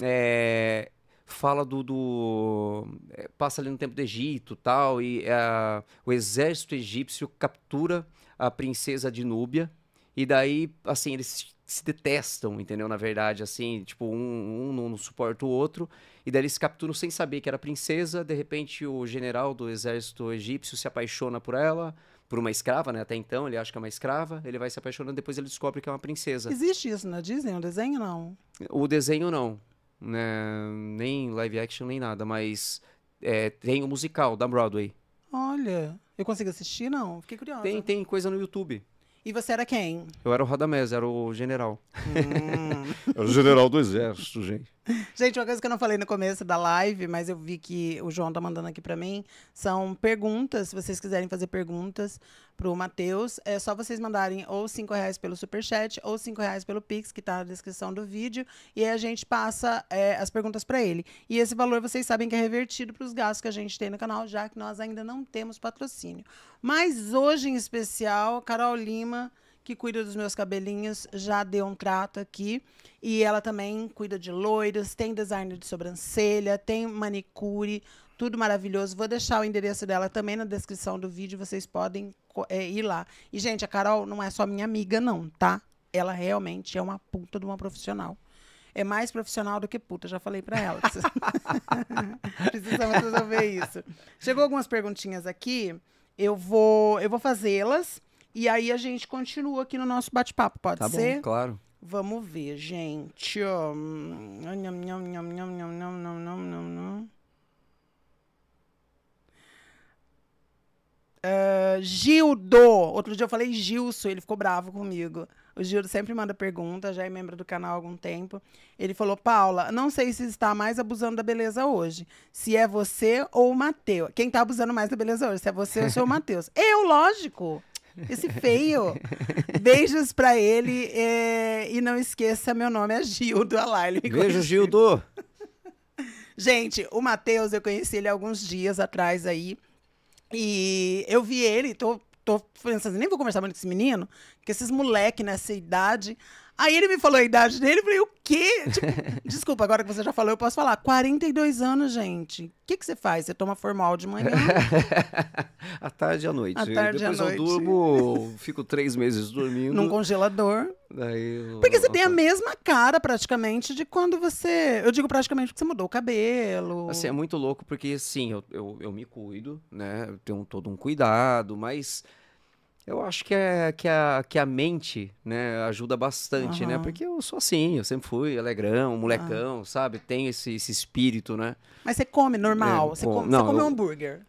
é, fala do, do é, passa ali no tempo do Egito, tal, e é, o exército egípcio captura a princesa de Núbia e daí, assim, eles se detestam, entendeu? Na verdade, assim, tipo, um, um não, não suporta o outro, e daí eles se capturam sem saber que era princesa, de repente o general do exército egípcio se apaixona por ela, por uma escrava, né? Até então ele acha que é uma escrava, ele vai se apaixonando, depois ele descobre que é uma princesa. Existe isso na Disney, o desenho não? O desenho não, né? Nem live action, nem nada, mas é, tem o musical da Broadway. Olha, eu consigo assistir, não? Fiquei curiosa. Tem, tem coisa no YouTube. E você era quem? Eu era o Radamés, era o general. Hum. (laughs) era o general do exército, gente. (laughs) Gente, uma coisa que eu não falei no começo da live, mas eu vi que o João tá mandando aqui para mim, são perguntas. Se vocês quiserem fazer perguntas pro Matheus, é só vocês mandarem ou cinco reais pelo superchat ou cinco reais pelo Pix, que tá na descrição do vídeo, e aí a gente passa é, as perguntas para ele. E esse valor vocês sabem que é revertido para os gastos que a gente tem no canal, já que nós ainda não temos patrocínio. Mas hoje em especial, Carol Lima que cuida dos meus cabelinhos, já deu um trato aqui. E ela também cuida de loiras, tem design de sobrancelha, tem manicure, tudo maravilhoso. Vou deixar o endereço dela também na descrição do vídeo, vocês podem é, ir lá. E, gente, a Carol não é só minha amiga, não, tá? Ela realmente é uma puta de uma profissional é mais profissional do que puta, já falei para ela. (laughs) Precisamos resolver isso. Chegou algumas perguntinhas aqui, eu vou, eu vou fazê-las e aí a gente continua aqui no nosso bate-papo, pode tá ser? Bom, claro. Vamos ver, gente. Uh, Gildo, outro dia eu falei Gilson, ele ficou bravo comigo. O Gildo sempre manda pergunta, já é membro do canal há algum tempo. Ele falou: Paula, não sei se está mais abusando da beleza hoje. Se é você ou o Matheus. Quem está abusando mais da beleza hoje? Se é você ou se é o Matheus. eu, lógico. Esse feio. Beijos para ele. É... E não esqueça, meu nome é Gildo. Olha Beijo, Gildo. Gente, o Matheus, eu conheci ele alguns dias atrás aí. E eu vi ele, tô, tô pensando, nem vou conversar muito com esse menino, porque esses moleque nessa idade. Aí ele me falou a idade dele, eu falei, o quê? Tipo, (laughs) desculpa, agora que você já falou, eu posso falar. 42 anos, gente. O que, que você faz? Você toma formal de manhã? (laughs) à tarde e à noite. À tarde Depois à noite. eu durmo, fico três meses dormindo. Num congelador. Eu... Porque você tem a mesma cara, praticamente, de quando você... Eu digo praticamente porque você mudou o cabelo. Assim, é muito louco, porque, sim, eu, eu, eu me cuido, né? Eu tenho todo um cuidado, mas eu acho que, é, que, a, que a mente, né, ajuda bastante, uhum. né? Porque eu sou assim, eu sempre fui alegrão, ah. molecão, uhum. sabe? Tem esse, esse espírito, né? Mas você come normal? É, você, com... come, não, você come eu... um hambúrguer?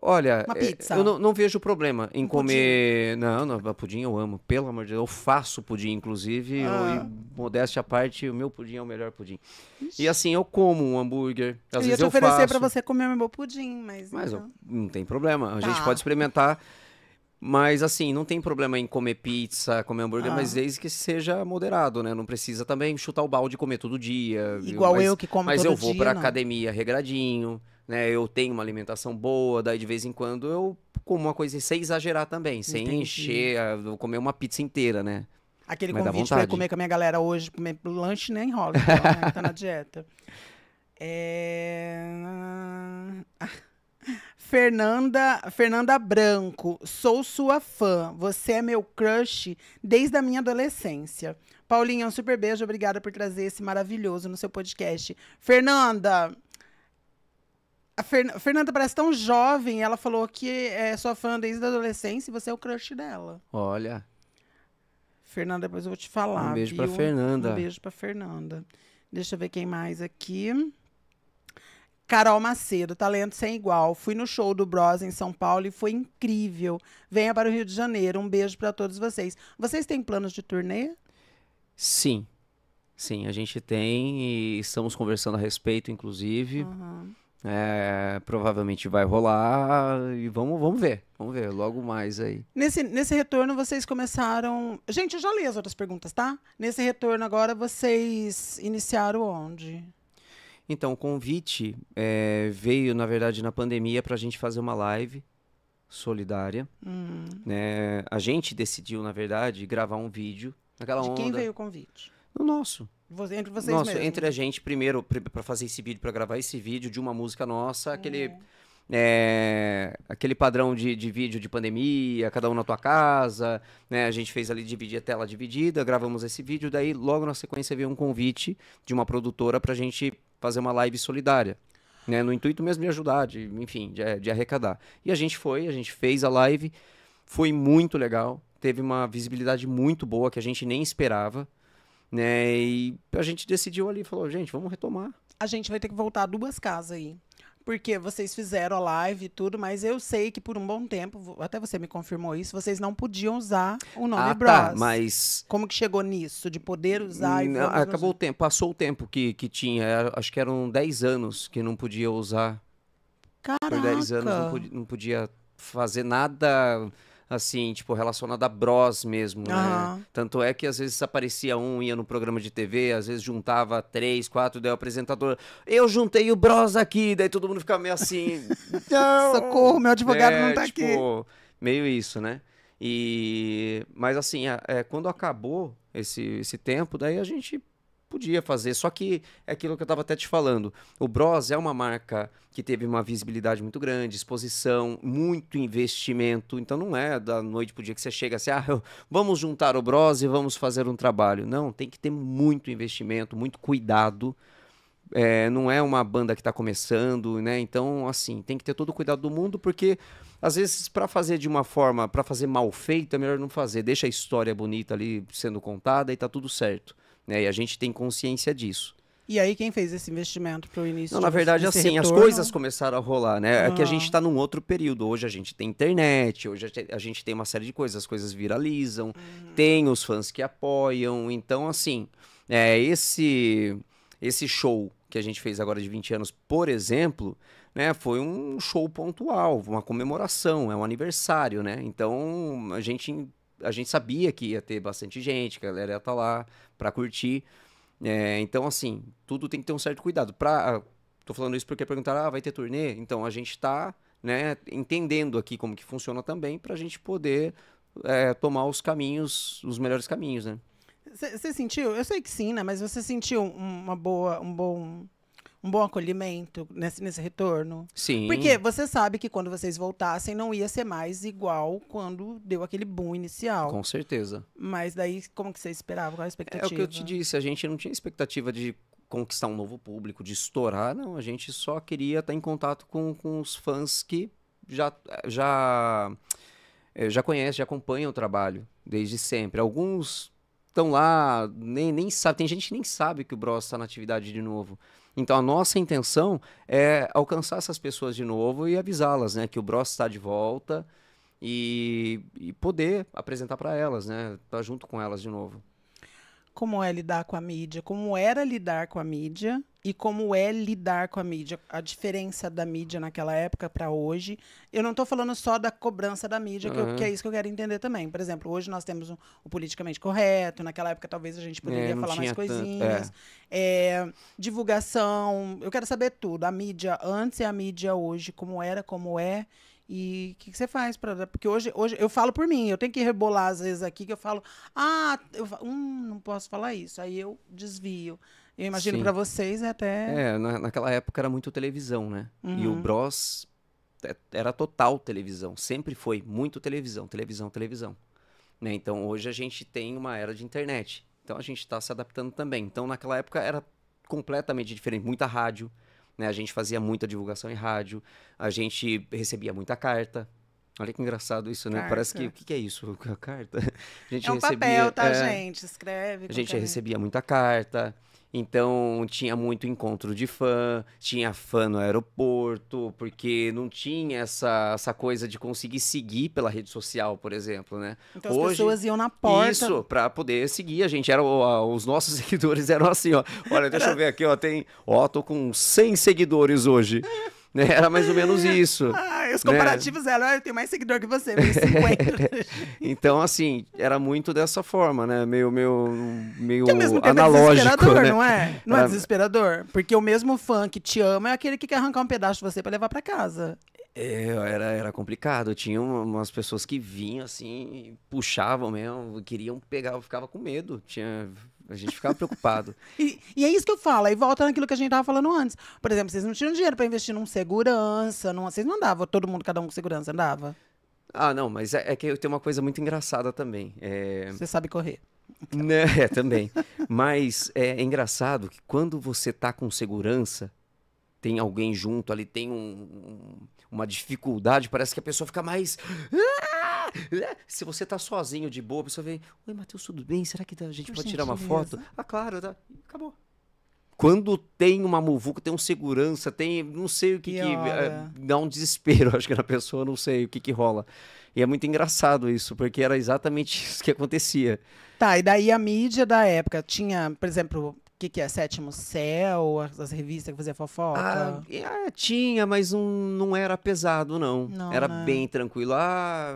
Olha, é, eu não, não, vejo problema em um comer. Pudim. Não, não, pudim eu amo, pelo amor de Deus. Eu faço pudim, inclusive. Ah. Eu, modéstia à parte, o meu pudim é o melhor pudim. Ixi. E assim, eu como um hambúrguer. Às eu vezes ia te eu oferecer faço. pra você comer o meu pudim, mas. Mas então... eu, não tem problema. A tá. gente pode experimentar mas assim, não tem problema em comer pizza, comer hambúrguer, ah. mas desde que seja moderado, né? Não precisa também chutar o balde e comer todo dia. Igual mas, eu que como mas todo dia. Mas eu vou dia, pra não. academia regradinho, né? Eu tenho uma alimentação boa, daí de vez em quando eu como uma coisa sem exagerar também, sem Entendi. encher, vou comer uma pizza inteira, né? Aquele mas convite pra comer com a minha galera hoje, comer lanche nem enrola, então, né? tá na dieta. (laughs) É... Ah. Fernanda, Fernanda Branco, sou sua fã. Você é meu crush desde a minha adolescência. Paulinha, um super beijo. Obrigada por trazer esse maravilhoso no seu podcast. Fernanda, a Fer Fernanda parece tão jovem. Ela falou que é sua fã desde a adolescência e você é o crush dela. Olha. Fernanda, depois eu vou te falar. Um beijo viu? pra Fernanda. Um beijo pra Fernanda. Deixa eu ver quem mais aqui. Carol Macedo, talento sem igual. Fui no show do Bros em São Paulo e foi incrível. Venha para o Rio de Janeiro. Um beijo para todos vocês. Vocês têm planos de turnê? Sim. Sim, a gente tem e estamos conversando a respeito, inclusive. Uhum. É, provavelmente vai rolar e vamos, vamos ver. Vamos ver, logo mais aí. Nesse, nesse retorno, vocês começaram. Gente, eu já li as outras perguntas, tá? Nesse retorno agora, vocês iniciaram onde? Então, o convite é, veio, na verdade, na pandemia para a gente fazer uma live solidária. Hum. Né? A gente decidiu, na verdade, gravar um vídeo. Naquela De quem onda. veio o convite? No nosso. Você, entre vocês nosso, Entre a gente, primeiro, para fazer esse vídeo, para gravar esse vídeo de uma música nossa, aquele... Hum é, aquele padrão de, de vídeo de pandemia, cada um na tua casa, né? A gente fez ali dividir a tela dividida, gravamos esse vídeo, daí logo na sequência veio um convite de uma produtora para a gente fazer uma live solidária. Né, no intuito mesmo de ajudar, de, enfim, de, é, de arrecadar. E a gente foi, a gente fez a live, foi muito legal, teve uma visibilidade muito boa que a gente nem esperava, né? E a gente decidiu ali, falou, gente, vamos retomar. A gente vai ter que voltar duas casas aí porque vocês fizeram a live e tudo, mas eu sei que por um bom tempo, até você me confirmou isso, vocês não podiam usar o nome ah, tá, Bros. Tá, mas. Como que chegou nisso? De poder usar não, hum, ah, Acabou usar. o tempo, passou o tempo que, que tinha. É, acho que eram 10 anos que não podia usar. Caraca. Por 10 anos não podia, não podia fazer nada assim, tipo, relacionada a bros mesmo, uhum. né? Tanto é que às vezes aparecia um, ia no programa de TV, às vezes juntava três, quatro, daí o apresentador, eu juntei o bros aqui, daí todo mundo ficava meio assim... (laughs) Socorro, meu advogado é, não tá tipo, aqui. Meio isso, né? E... Mas assim, é, quando acabou esse, esse tempo, daí a gente podia fazer. Só que é aquilo que eu estava até te falando. O Bros é uma marca que teve uma visibilidade muito grande, exposição, muito investimento. Então não é da noite pro dia que você chega assim, ah, (laughs) vamos juntar o Bros e vamos fazer um trabalho. Não, tem que ter muito investimento, muito cuidado. É, não é uma banda que está começando, né? Então, assim, tem que ter todo o cuidado do mundo, porque às vezes para fazer de uma forma, para fazer mal feita, é melhor não fazer. Deixa a história bonita ali sendo contada e tá tudo certo. Né? E a gente tem consciência disso. E aí quem fez esse investimento para o início? Não, na verdade, assim, retorno? as coisas começaram a rolar, né? Uhum. É que a ah. gente está num outro período. Hoje a gente tem internet, hoje a gente tem uma série de coisas, as coisas viralizam, uhum. tem os fãs que apoiam. Então, assim, é, esse, esse show que a gente fez agora de 20 anos, por exemplo, né, foi um show pontual, uma comemoração, é um aniversário, né? Então a gente a gente sabia que ia ter bastante gente, que a galera ia estar tá lá para curtir. É, então, assim, tudo tem que ter um certo cuidado. Pra, ah, tô falando isso porque perguntaram, ah, vai ter turnê? Então, a gente está né, entendendo aqui como que funciona também para a gente poder é, tomar os caminhos, os melhores caminhos, né? Você sentiu? Eu sei que sim, né? Mas você sentiu uma boa, um bom um bom acolhimento nesse, nesse retorno. Sim. Porque você sabe que quando vocês voltassem, não ia ser mais igual quando deu aquele boom inicial. Com certeza. Mas daí, como que você esperava? Qual a expectativa? É, o que eu te disse, a gente não tinha expectativa de conquistar um novo público, de estourar, não. A gente só queria estar em contato com, com os fãs que já, já, eh, já conhecem, já acompanham o trabalho desde sempre. Alguns estão lá, nem, nem sabe. Tem gente que nem sabe que o Bros está na atividade de novo. Então a nossa intenção é alcançar essas pessoas de novo e avisá-las, né, que o Bros está de volta e, e poder apresentar para elas, né, estar tá junto com elas de novo. Como é lidar com a mídia? Como era lidar com a mídia? e como é lidar com a mídia, a diferença da mídia naquela época para hoje. Eu não estou falando só da cobrança da mídia, uhum. que, eu, que, é isso que eu quero entender também. Por exemplo, hoje nós temos o politicamente correto, naquela época talvez a gente poderia é, falar mais coisinhas. é. É, divulgação, eu quero saber tudo. A mídia antes e a mídia hoje, como era, como é. E o que, que, você faz para porque hoje hoje eu falo por mim, eu tenho que rebolar às vezes aqui que eu falo, ah, eu falo, hum, não posso falar isso, aí eu desvio. Eu imagino para vocês é até. É, na, naquela época era muito televisão, né? Uhum. E o uhum. Bros é, era total televisão, sempre foi muito televisão, televisão, televisão. Né? Então hoje a gente tem uma era de internet. Então a gente está se adaptando também. Então naquela época era completamente diferente, muita rádio, né? A gente fazia muita divulgação em rádio, a gente recebia muita carta. Olha que engraçado isso, né? Carta. Parece que o que, é isso? (laughs) A carta. A gente é um recebia, papel, tá, é... gente? Escreve. A gente recebia muita carta. Então tinha muito encontro de fã, tinha fã no aeroporto, porque não tinha essa, essa coisa de conseguir seguir pela rede social, por exemplo, né? Então Hoje, as pessoas iam na porta. Isso, pra poder seguir a gente. Era, os nossos (laughs) seguidores eram assim, ó. Olha, deixa eu ver aqui, ó. Tem. Ó, tô com 100 seguidores hoje. Né? Era mais ou menos (laughs) isso. Ah, os né? comparativos né? eram, ah, eu tenho mais seguidor que você, 50. (laughs) então, assim, era muito dessa forma, né? Meio, meio, meio que ao mesmo tempo é analógico. É desesperador, né? não é? Não é, é desesperador? Porque o mesmo fã que te ama é aquele que quer arrancar um pedaço de você para levar para casa. É, era, era complicado. Tinha umas pessoas que vinham assim, puxavam mesmo, queriam pegar, eu ficava com medo. Tinha a gente ficava preocupado. (laughs) e, e, é isso que eu falo, aí volta naquilo que a gente estava falando antes. Por exemplo, vocês não tinham dinheiro para investir num segurança, num... vocês não andavam, todo mundo, cada um com segurança, andava? Ah, não, mas é, é que eu tenho uma coisa muito engraçada também. É... Você sabe correr. Né? (laughs) É, também. mas é, é, engraçado que quando você tá com segurança, tem alguém junto ali, tem um, um, uma dificuldade, parece que a pessoa fica mais. Ah! É, se você tá sozinho de boa, a pessoa vem, oi, Matheus, tudo bem? Será que a gente Por pode tirar uma foto? Ah, claro, tá. acabou. Quando tem uma muvuca, tem um segurança, tem não sei o que, que, eh, dá um desespero, (laughs) acho que na pessoa, não sei o que que rola. E é muito engraçado isso, porque era exatamente isso que acontecia. Tá, e daí a mídia da época tinha, por exemplo, que, que é? Sétimo Céu, as revistas que fazia fofoca? Ah, é, tinha, mas um, não era pesado, não. não era né? bem tranquilo. Ah,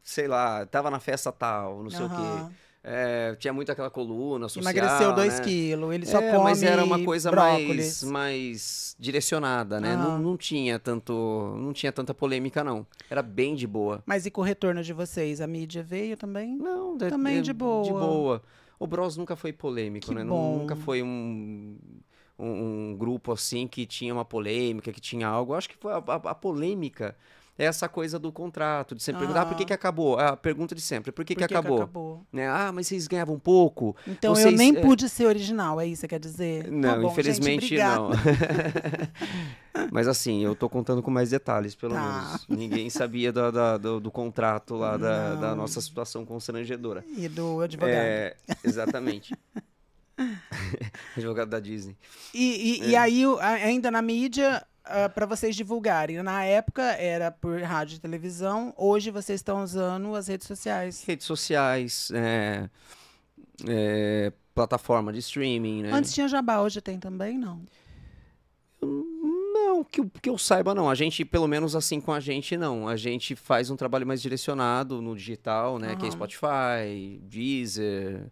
sei lá, tava na festa tal, não sei uhum. o quê. É, tinha muito aquela coluna social. Emagreceu 2 né? quilos, ele é, só é, come Mas era uma coisa mais, mais direcionada, né? Uhum. Não, não, tinha tanto, não tinha tanta polêmica, não. Era bem de boa. Mas e com o retorno de vocês? A mídia veio também? Não, de, também de, é, de boa. De boa. O Bros nunca foi polêmico, que né? Bom. Nunca foi um, um, um, grupo assim que tinha uma polêmica, que tinha algo. Eu acho que foi a, a, a polêmica é essa coisa do contrato, de sempre ah. perguntar ah, por que, ah. que acabou? É a pergunta de sempre, por que, por que, que acabou? acabou? Né? Ah, mas vocês ganhavam pouco. Então vocês... eu nem é pude ser original, é isso que quer dizer? Tá não, bom, infelizmente gente, não. (laughs) mas assim, eu tô contando com mais detalhes, pelo tá. menos. Ninguém sabia do, do, contrato lá, da, da, nossa situação constrangedora. E do advogado. É, exatamente. (laughs) advogado da Disney. E, e, é. e aí, ainda na mídia, uh, ah, para vocês divulgarem. Na época era por rádio e televisão, hoje vocês estão usando as redes sociais. Redes sociais, é, é, plataforma de streaming, né? Antes tinha Jabá, hoje tem também, não? Não, que, que eu saiba não. A gente, pelo menos assim com a gente, não. A gente faz um trabalho mais direcionado no digital, né? Uhum. Que é Spotify, Deezer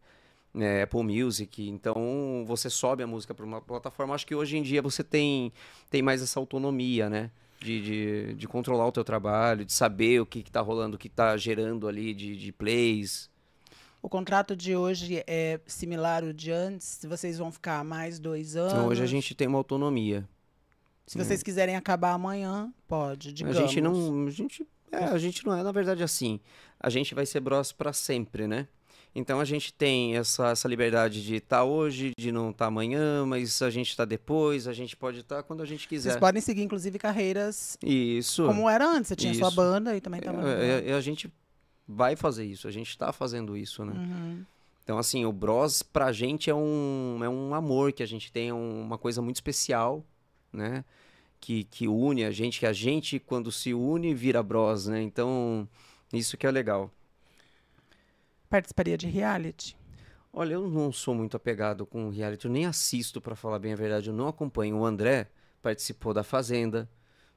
né, Apple Music. Então você sobe a música para uma plataforma. Acho que hoje em dia você tem, tem mais essa autonomia, né? De, de, de controlar o teu trabalho, de saber o que está rolando, o que está gerando ali de, de plays. O contrato de hoje é similar ao de antes? Vocês vão ficar mais dois anos? Então, hoje a gente tem uma autonomia. Se vocês hum. quiserem acabar amanhã, pode, digamos. A gente não, a gente, é, a gente não é, na verdade, assim. A gente vai ser bros para sempre, né? Então a gente tem essa, essa liberdade de estar tá hoje, de não estar tá amanhã, mas a gente está depois, a gente pode estar tá quando a gente quiser. Vocês podem seguir, inclusive, carreiras. Isso. Como era antes, você tinha isso. sua banda e também estava. Tá é, é, é, a gente vai fazer isso, a gente está fazendo isso, né? Uhum. Então, assim, o Bros pra gente é um, é um amor que a gente tem, é uma coisa muito especial, né? Que, que une a gente, que a gente, quando se une, vira Bros, né? Então, isso que é legal participaria de reality? Olha, eu não sou muito apegado com reality, eu nem assisto, para falar bem a verdade, eu não acompanho. O André participou da Fazenda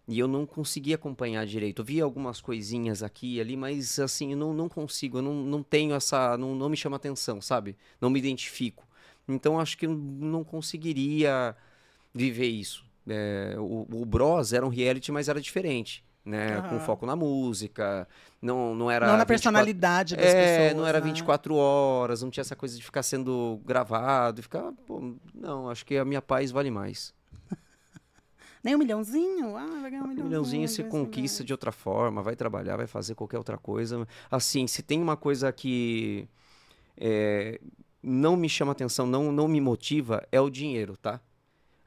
e eu não consegui acompanhar direito. Eu vi algumas coisinhas aqui e ali, mas assim, eu não, não consigo, eu não, não tenho essa. Não, não me chama atenção, sabe? Não me identifico. Então acho que eu não conseguiria viver isso. É, o, o Bros era um reality, mas era diferente né? Uhum. Com foco na música. Não, não era. Não na 24... personalidade das é, pessoas. Não era né? 24 horas, não tinha essa coisa de ficar sendo gravado. Ficar, pô, não, acho que a minha paz vale mais. (laughs) Nem um milhãozinho? Ah, vai ganhar um milhãozinho. Um milhãozinho se conquista de outra forma, vai trabalhar, vai fazer qualquer outra coisa. Assim, se tem uma coisa que é, não me chama atenção, não, não me motiva, é o dinheiro, tá?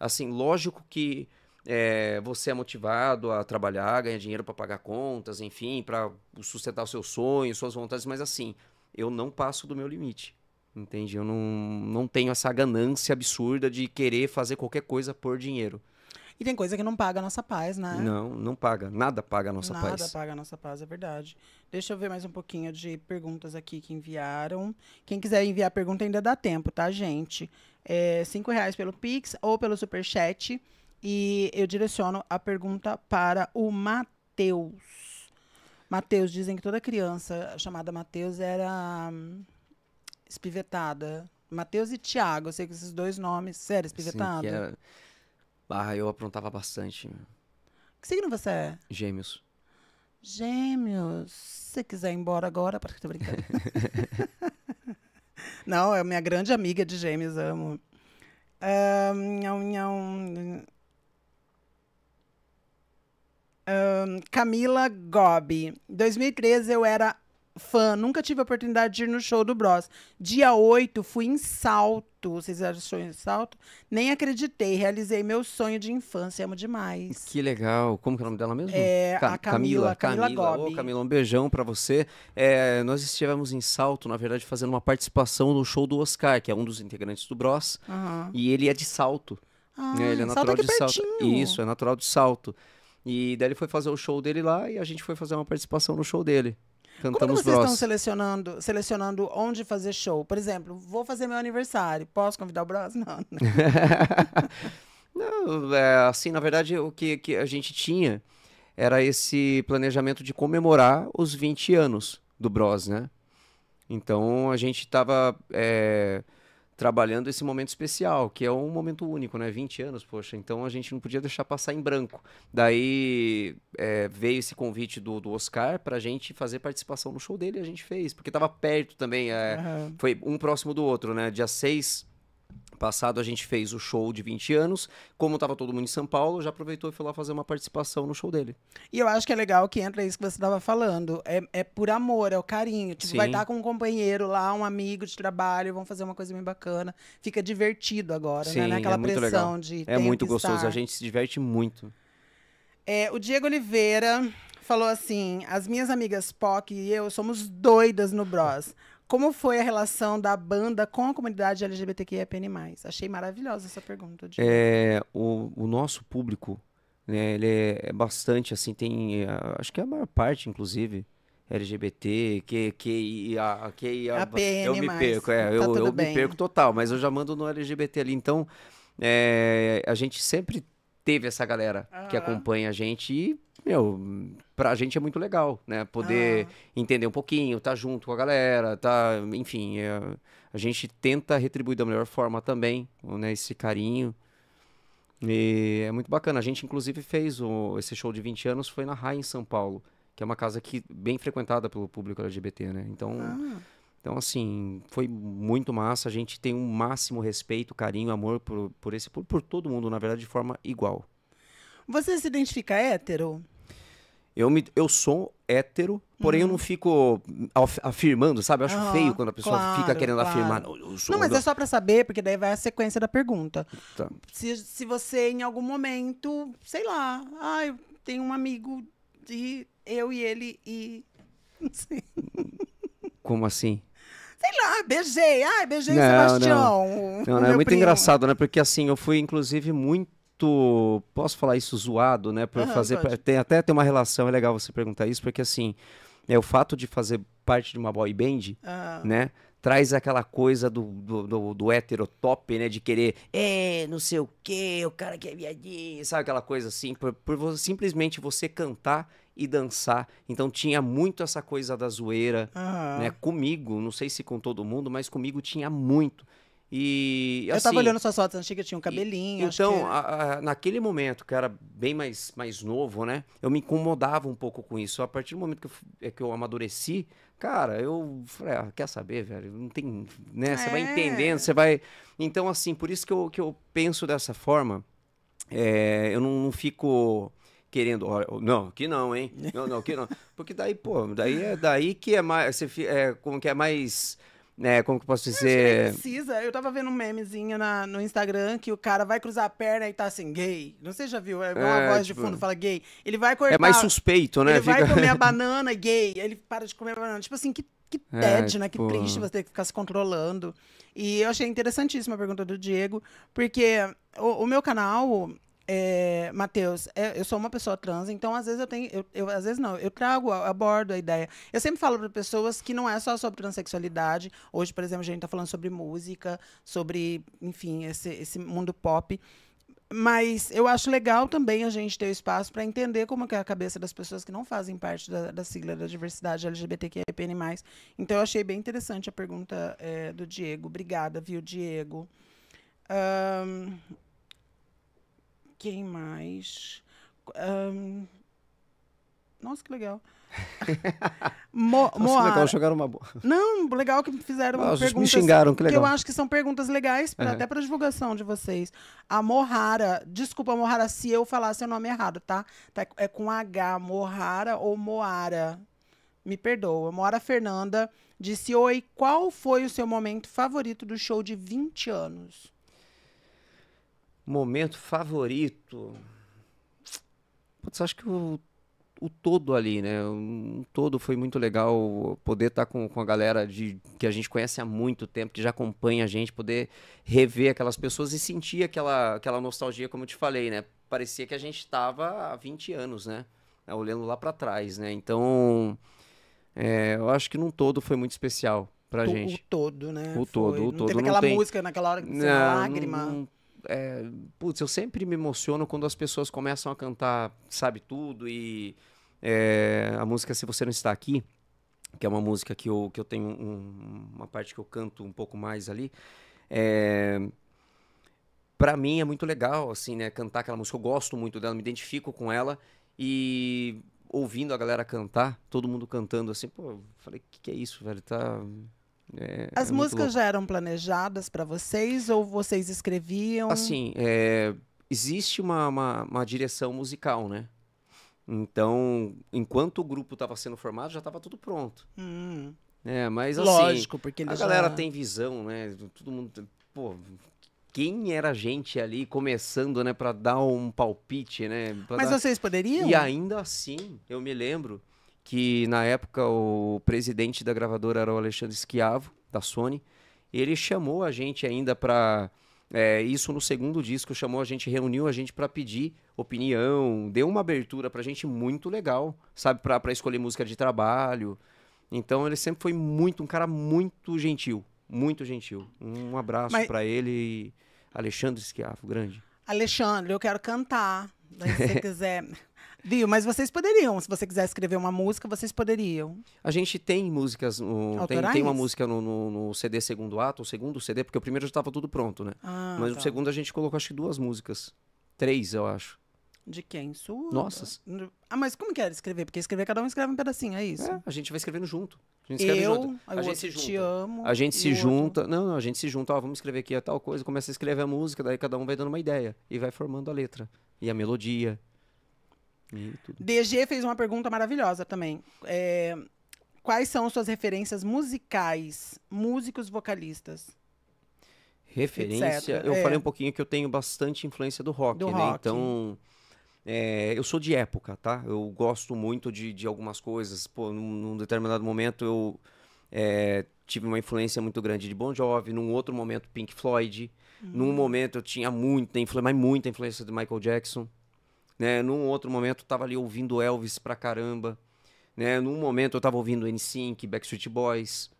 Assim, lógico que é, você é motivado a trabalhar, ganhar dinheiro para pagar contas, enfim, para sustentar os seus sonhos, suas vontades, mas assim, eu não passo do meu limite. Entende? Eu não, não tenho essa ganância absurda de querer fazer qualquer coisa por dinheiro. E tem coisa que não paga a nossa paz, né? Não, não paga. Nada paga a nossa Nada paz. Nada paga a nossa paz, é verdade. Deixa eu ver mais um pouquinho de perguntas aqui que enviaram. Quem quiser enviar pergunta ainda dá tempo, tá, gente? É, cinco reais pelo Pix ou pelo Superchat. chat e eu direciono a pergunta para o Matheus. Matheus, dizem que toda criança chamada Matheus era hum, espivetada. Matheus e Tiago, eu sei que esses dois nomes. Sério, espivetado. Sim, era... eu aprontava bastante. Que signo você é? Gêmeos. Gêmeos, se você quiser ir embora agora, para que tô brincando. (laughs) Não, é minha grande amiga de gêmeos, amo. Um, nham, nham. Um, Camila Gobi. 2013 eu era fã, nunca tive a oportunidade de ir no show do Bros. Dia 8 fui em Salto. Vocês acham em Salto? Nem acreditei, realizei meu sonho de infância, amo demais. Que legal. Como que é o nome dela mesmo? É, Ca a Camila, Camila, Camila, Gobi. Camila, um beijão para você. É, nós estivemos em Salto, na verdade, fazendo uma participação no show do Oscar, que é um dos integrantes do Bros. Uhum. E ele é de Salto. Ah, é, ele é natural é de pertinho. Salto. Isso, é natural de Salto. E daí ele foi fazer o show dele lá e a gente foi fazer uma participação no show dele. Cantamos Como vocês estão selecionando, selecionando onde fazer show? Por exemplo, vou fazer meu aniversário. Posso convidar o Bros? (laughs) Não. Né? (laughs) Não, é, assim, na verdade, o que, que a gente tinha era esse planejamento de comemorar os 20 anos do Bros, né? Então a gente estava é, trabalhando esse momento especial, que é um momento único, né? 20 anos, poxa, então a gente não podia deixar passar em branco. Daí é, veio esse convite do, do Oscar pra gente fazer participação no show dele e a gente fez, porque tava perto também, é, uhum. foi um próximo do outro, né? Dia 6 passado a gente fez o show de 20 anos. Como estava todo mundo em São Paulo, já aproveitou e foi lá fazer uma participação no show dele. E eu acho que é legal que entra isso que você estava falando. É, é, por amor, é o carinho. Tipo, Sim. vai tá estar com um companheiro lá, um amigo de trabalho, vão fazer uma coisa bem bacana. Fica divertido agora, né? Sim, né? é aquela pressão legal. de. É muito gostoso, estar. a gente se diverte muito. É, o Diego Oliveira falou assim: as minhas amigas POC e eu somos doidas no Bros. Como foi a relação da banda com a comunidade LGBTQIAPN+. Achei maravilhosa essa pergunta. É, o, o, nosso público, né, ele é, é bastante, assim, tem... Acho que a maior parte, inclusive, LGBT, que, que, a, que a, APN+. Eu me perco, é, tá eu, eu me perco total, mas eu já mando no LGBT ali. Então, é, a gente sempre teve essa galera que acompanha a gente e meu, pra gente é muito legal, né? Poder ah. entender um pouquinho, tá junto com a galera, tá, enfim, é, a gente tenta retribuir da melhor forma também, né, esse carinho. E é muito bacana. A gente inclusive fez o, esse show de 20 anos foi na RAI em São Paulo, que é uma casa que bem frequentada pelo público LGBT, né? Então, ah. Então, assim, foi muito massa. A gente tem um máximo respeito, carinho, amor por, por esse, por, por todo mundo, na verdade, de forma igual. Você se identifica hétero? Eu, me, eu sou hétero, porém uhum. eu não hum. fico afirmando, sabe? Eu acho uhum, feio quando a pessoa claro, fica querendo claro. afirmar. Não, eu sou, não mas não. é só para saber, porque daí vai a sequência da pergunta. Tá. Se, se você, em algum momento, sei lá, ah, eu tenho um amigo e eu e ele e. (laughs) Não sei. Como assim? Sei lá, beijei. Ai, beijei não, Sebastião. Não, não, não é muito primo. engraçado, né? Porque assim, eu fui, inclusive, muito posso falar isso zoado, né? Por uhum, fazer, pode. tem até tem uma relação, é legal você perguntar isso, porque assim, é o fato de fazer parte de uma boy band, uhum. né? Traz aquela coisa do, do, do, do heterotop, né? De querer, é, não sei o quê, o cara que é viadinho, sabe? Aquela coisa assim, por, por você, simplesmente você cantar e dançar. Então tinha muito essa coisa da zoeira, uhum. né? Comigo, não sei se com todo mundo, mas comigo tinha muito. E, assim, eu tava assim, olhando suas fotos, achei que eu tinha um cabelinho. E, então, que... a, a, naquele momento, que era bem mais, mais novo, né? Eu me incomodava um pouco com isso. A partir do momento que eu, é que eu amadureci, cara, eu falei, ah, quer saber, velho? Não tem. Né? Você é. vai entendendo, você vai. Então, assim, por isso que eu, que eu penso dessa forma. É, eu não, não fico querendo, oh, não, que não, hein? Não, não, que não. (laughs) Porque daí, pô, daí é daí que é mais, você, é, como que é mais é, como que eu posso dizer? Eu precisa. Eu tava vendo um memezinho na, no Instagram que o cara vai cruzar a perna e tá assim, gay. Não sei, já viu? É uma é, voz tipo... de fundo, fala gay. Ele vai cortar. É mais suspeito, né? Ele Fica... vai comer a (laughs) banana é gay. ele para de comer a banana. Tipo assim, que, que é, tédio, é, né? Que porra. triste você ter que ficar se controlando. E eu achei interessantíssima a pergunta do Diego, porque o, o meu canal, é, Matheus, é, eu sou uma pessoa trans, então às vezes eu tenho. Eu, eu às vezes não, eu trago, abordo a ideia. Eu sempre falo para pessoas que não é só sobre transexualidade. Hoje, por exemplo, a gente está falando sobre música, sobre, enfim, esse, esse mundo pop. Mas eu acho legal também a gente ter o espaço para entender como é a cabeça das pessoas que não fazem parte da, da sigla da diversidade LGBTQIAPN+. Então, eu achei bem interessante a pergunta é, do Diego. Obrigada, viu, Diego? Um, quem mais? Um... Nossa, que legal. (laughs) Mo Nossa, Moara. legal, jogaram uma boa. Não, legal que fizeram Nossa, ah, perguntas. Me xingaram, que legal. Assim, que eu acho que são perguntas legais, pra, uhum. até para divulgação de vocês. A Morrara, desculpa, Morrara, se eu falar seu nome errado, tá? tá? É com H, Morrara ou Moara. Me perdoa. Moara Fernanda disse: Oi, qual foi o seu momento favorito do show de 20 anos? Momento favorito. Putz, acho que o, o todo ali, né? O todo foi muito legal poder estar tá com, com a galera de, que a gente conhece há muito tempo, que já acompanha a gente, poder rever aquelas pessoas e sentir aquela, aquela nostalgia, como eu te falei, né? Parecia que a gente estava há 20 anos, né? né? Olhando lá para trás, né? Então, é, eu acho que num todo foi muito especial pra gente. O todo, né? O todo, Foi. o todo. Não teve não aquela tem... música naquela hora que não, lágrima. Não, é, putz, eu sempre me emociono quando as pessoas começam a cantar Sabe Tudo e é, a música Se Você Não Está Aqui, que é uma música que eu, que eu tenho um, uma parte que eu canto um pouco mais ali. É, para mim é muito legal, assim, né? Cantar aquela música. Eu gosto muito dela, me identifico com ela. E ouvindo a galera cantar, todo mundo cantando assim, pô, falei, que, que é isso, velho? Tá é, As é músicas já eram planejadas para vocês ou vocês escreviam? Assim, é, existe uma, uma, uma, direção musical, né? Então, enquanto o grupo estava sendo formado, já estava tudo pronto. Hum. É, mas assim, Lógico, porque a já... galera tem visão, né? Todo mundo, pô, quem era a gente ali começando, né, para dar um palpite, né? Mas dar... vocês poderiam? E ainda assim, eu me lembro que na época o presidente da gravadora era o Alexandre Schiavo, da Sony. Ele chamou a gente ainda para. É, eh, isso no segundo disco, chamou a gente, reuniu a gente para pedir opinião, deu uma abertura para a gente muito legal, sabe? para escolher música de trabalho. Então ele sempre foi muito, um cara muito gentil, muito gentil. Um abraço Mas... para ele, Alexandre Schiavo, grande. Alexandre, eu quero cantar se você (laughs) quiser. Viu? Mas vocês poderiam, se você quiser escrever uma música, vocês poderiam. A gente tem músicas, no, tem, tem, uma música no, no, no, CD segundo ato, o segundo CD, porque o primeiro já estava tudo pronto, né? Ah, Mas tá. o segundo a gente colocou acho que duas músicas. Três, eu acho. De quem? Sua? Nossas. Ah, mas como que era escrever? Porque escrever, cada um escreve um pedacinho, é isso? É, a gente vai escrevendo junto. A gente escreve eu, junto. A gente se junta. Te amo, a gente se junta. Outro. Não, não, a gente se junta, ó, vamos escrever aqui a tal coisa, começa a escrever a música, daí cada um vai dando uma ideia. E vai formando a letra. E a melodia. E tudo. DG fez uma pergunta maravilhosa também. É, quais são suas referências musicais? Músicos vocalistas? Referência. Etc. Eu é. falei um pouquinho que eu tenho bastante influência do rock, do né? Rock. Então. É, eu sou de época, tá? Eu gosto muito de, de algumas coisas. Pô, num, num determinado momento eu é, tive uma influência muito grande de Bon Jovi, num outro momento Pink Floyd, num hum. momento eu tinha muita influência, mas muita influência de Michael Jackson, né? Num outro momento eu tava ali ouvindo Elvis pra caramba, né? Num momento eu tava ouvindo NSYNC, Backstreet Boys,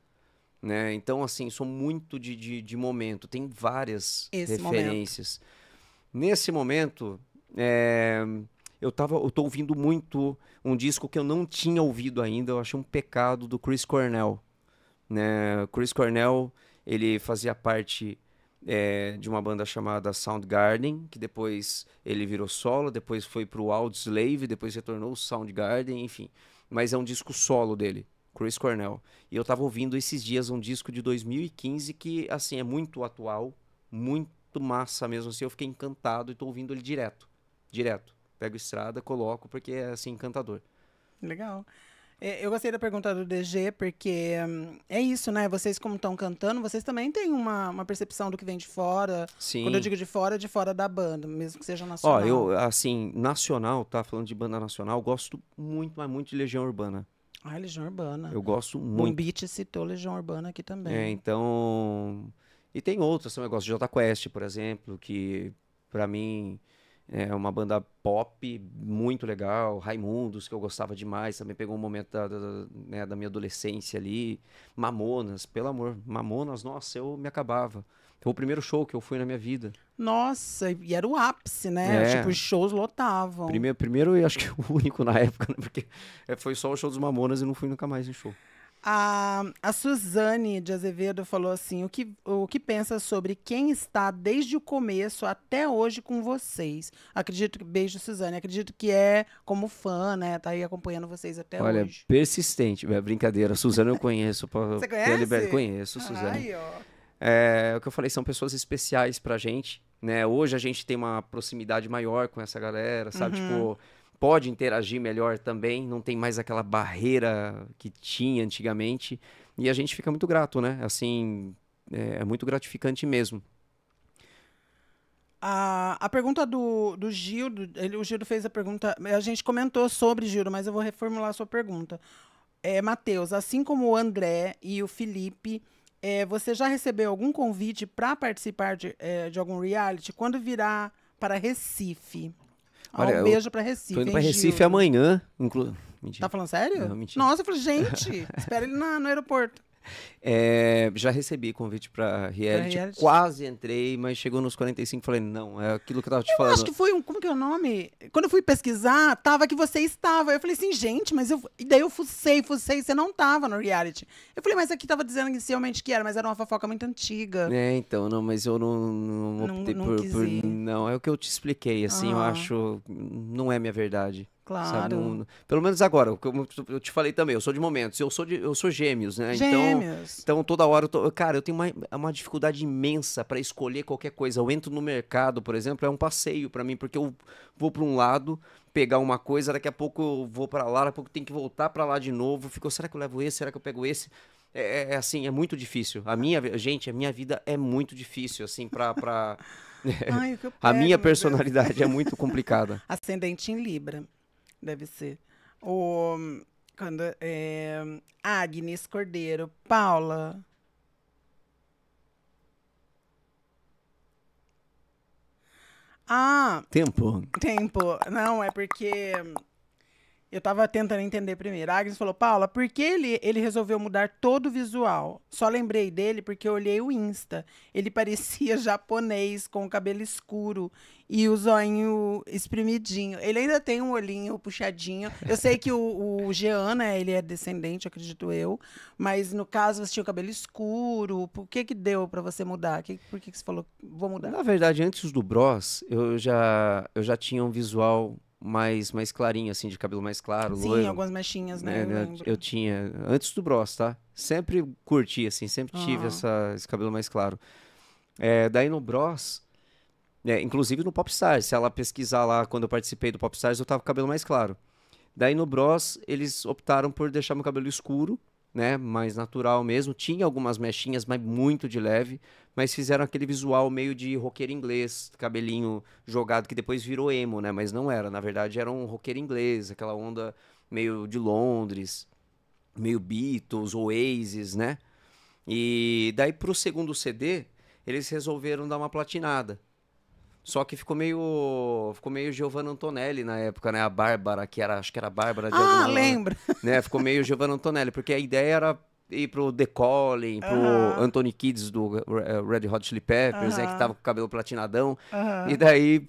né? Então assim, sou muito de, de, de momento, tem várias Esse referências. Momento. Nesse momento, é, eu, tava, eu tô ouvindo muito um disco que eu não tinha ouvido ainda, eu achei um pecado, do Chris Cornell. Né? Chris Cornell, ele fazia parte é, de uma banda chamada Soundgarden, que depois ele virou solo, depois foi pro Audioslave, depois retornou o Soundgarden, enfim. Mas é um disco solo dele, Chris Cornell. E eu tava ouvindo esses dias um disco de 2015 que, assim, é muito atual, muito massa mesmo, assim, eu fiquei encantado e tô ouvindo ele direto direto. Pego estrada, coloco, porque é assim, encantador. Legal. É, eu gostei da pergunta do DG, porque hum, é isso, né? Vocês, como estão cantando, vocês também têm uma, uma percepção do que vem de fora. Sim. Quando eu digo de fora, é de fora da banda, mesmo que seja nacional. Ó, eu, assim, nacional, tá? Falando de banda nacional, gosto muito, mas muito de Legião Urbana. Ah, Legião Urbana. Eu gosto muito. Um beat citou Legião Urbana aqui também. É, então. E tem outras são negócios de Jota Quest, por exemplo, que para mim é uma banda pop muito legal, Raimundos, que eu gostava demais, também pegou um momento da, da, né, da minha adolescência ali. Mamonas, pelo amor, Mamonas, nossa, eu me acabava. Foi o primeiro show que eu fui na minha vida. Nossa, e era o ápice, né? É. Tipo, os shows lotavam. Primeiro, primeiro, eu acho que (laughs) o único na época, né? Porque é, foi só o show dos Mamonas e não fui nunca mais em show. A, a Suzane de Azevedo falou assim: o que, o que pensa sobre quem está desde o começo até hoje com vocês? Acredito que. Beijo, Suzane. Acredito que é como fã, né? Tá aí acompanhando vocês até Olha, hoje. Olha, persistente. É brincadeira. Suzane eu conheço. Você conhece? Conheço, Suzane. Ai, é, é o que eu falei, são pessoas especiais pra gente. Né? Hoje a gente tem uma proximidade maior com essa galera, sabe? Uhum. Tipo, pode interagir melhor também, não tem mais aquela barreira que tinha antigamente. E a gente fica muito grato, né? Assim, é, é muito gratificante mesmo. A, a pergunta do, do Gildo, ele, o Gildo fez a pergunta, a gente comentou sobre Gildo, mas eu vou reformular a sua pergunta. É, Matheus, assim como o André e o Felipe, é, você já recebeu algum convite para participar de, é, de algum reality? Quando virá para Recife? Olha, um beijo pra Recife. Tô indo pra hein, Recife Gil? amanhã. Inclu... Mentira. Tá falando sério? Não, mentira. Nossa, eu falei, gente, (laughs) espera ele na, no aeroporto. É, já recebi convite pra reality, pra reality, quase entrei, mas chegou nos 45 falei, não, é aquilo que eu tava te eu falando. acho que foi um, como que é o nome? Quando eu fui pesquisar, tava que você estava. Eu falei assim, gente, mas eu... E daí eu fucei, fucei, você não tava no reality. Eu falei, mas aqui tava dizendo inicialmente que era, mas era uma fofoca muito antiga. É, então, não, mas eu não, não optei não, não por, por, Não, é o que eu te expliquei, assim, ah. eu acho, não é minha verdade. Claro. Sabe, pelo menos agora, como eu te falei também, eu sou de momentos, eu sou de, eu sou gêmeos, né? Então, gêmeos. Então, então toda hora eu tô, cara, eu tenho uma, é uma dificuldade imensa para escolher qualquer coisa. Eu entro no mercado, por exemplo, é um passeio para mim, porque eu vou para um lado, pegar uma coisa, daqui a pouco eu vou para lá, daqui a pouco tem que voltar para lá de novo. Ficou, será que eu levo esse? Será que eu pego esse? É, é, é assim, é muito difícil. A minha, gente, a minha vida é muito difícil, assim, pra. pra... (laughs) Ai, pego, (laughs) a minha personalidade é muito complicada. (laughs) Ascendente em Libra deve ser. O, quando, é, Agnes Cordeiro. Paula. Ah. Tempo. Tempo. Não, é porque eu tava tentando entender primeiro. A Agnes falou, Paula, por que ele, ele resolveu mudar todo o visual? Só lembrei dele porque eu olhei o Insta. Ele (laughs) parecia japonês, com o cabelo escuro e o zoinho espremidinho. Ele ainda tem um olhinho puxadinho. Eu sei que o, o Jean, né, ele é descendente, acredito eu. Mas no caso, você tinha o cabelo escuro. Por que que deu para você mudar? Que, por que, que você falou, vou mudar? Na verdade, antes do Bros, eu já, eu já tinha um visual mais, mais clarinho, assim, de cabelo mais claro, Sim, loiro, algumas mechinhas, né? É, eu, né, eu, tinha, antes do bros, tá? Sempre curti, assim, sempre tive uhum. essa, esse cabelo mais claro. É, daí no bros, é, né, inclusive no Popstars, se ela pesquisar lá, quando eu participei do Popstars, eu tava com cabelo mais claro. Daí no bros, eles optaram por deixar meu cabelo escuro, né, mais natural mesmo. Tinha algumas mechinhas, mas muito de leve. Mas fizeram aquele visual meio de roqueiro inglês, cabelinho jogado, que depois virou emo, né? Mas não era, na verdade era um roqueiro inglês, aquela onda meio de Londres, meio Beatles, Oasis, né? E daí pro segundo CD, eles resolveram dar uma platinada. Só que ficou meio. Ficou meio Giovanna Antonelli na época, né? A Bárbara, que era, acho que era Bárbara de Ah, lembra? Né? Ficou meio Giovanna Antonelli, porque a ideia era ir pro The Calling, pro uhum. Anthony Kids do Red Hot Chili Peppers, né? Que tava com o cabelo platinadão. E daí,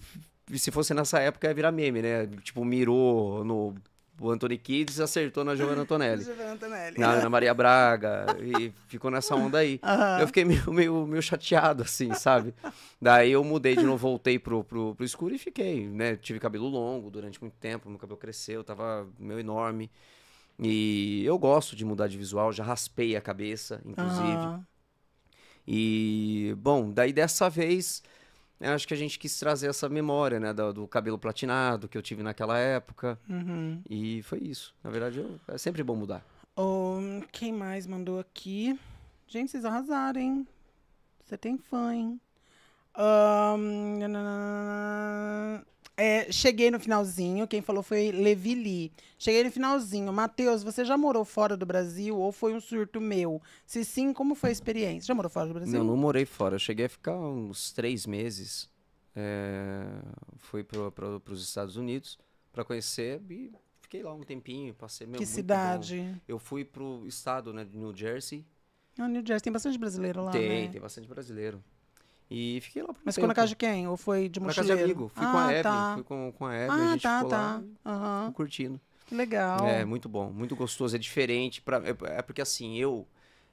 se fosse nessa época, ia virar meme, né? Tipo, mirou no o Anthony Kids acertou na Giovanna Antonelli. (laughs) Giovanna Antonelli. Na Ana Maria Braga. e ficou nessa onda aí. Uhum. Eu fiquei meio, meio, meio, chateado, assim, sabe? Daí eu mudei de novo, voltei pro, pro, pro escuro e fiquei, né? Tive cabelo longo durante muito tempo, meu cabelo cresceu, tava meio enorme. E eu gosto de mudar de visual, já raspei a cabeça, inclusive. Uhum. E, bom, daí dessa vez eu acho que a gente quis trazer essa memória, né, do, do cabelo platinado que eu tive naquela época. Uhum. E foi isso. Na verdade, eu, é sempre bom mudar. Hum, quem mais mandou aqui? Gente, vocês arrasaram, hein? Você tem fã, hein? Um, é, cheguei no finalzinho, quem falou foi Levi Lee. Cheguei no finalzinho. Matheus, você já morou fora do Brasil ou foi um surto meu? Se sim, como foi a experiência? Já morou fora do Brasil? Não, não morei fora. Eu cheguei a ficar uns três meses. É, fui para pro, os Estados Unidos para conhecer e fiquei lá um tempinho. Passei meu, Que cidade? Bom. Eu fui para o estado né, de New Jersey. Ah, New Jersey tem bastante brasileiro lá. Tem, né? tem bastante brasileiro. E fiquei lá por um Mas ficou na casa de quem? Ou foi de mochileiro? Na casa de amigo. Fui ah, com a ah, Evelyn. Tá. Fui com, com a Evelyn. Ah, a gente tá, ficou tá. lá uhum. curtindo. Que legal. É, muito bom. Muito gostoso. É diferente. Pra, é, é porque assim, eu,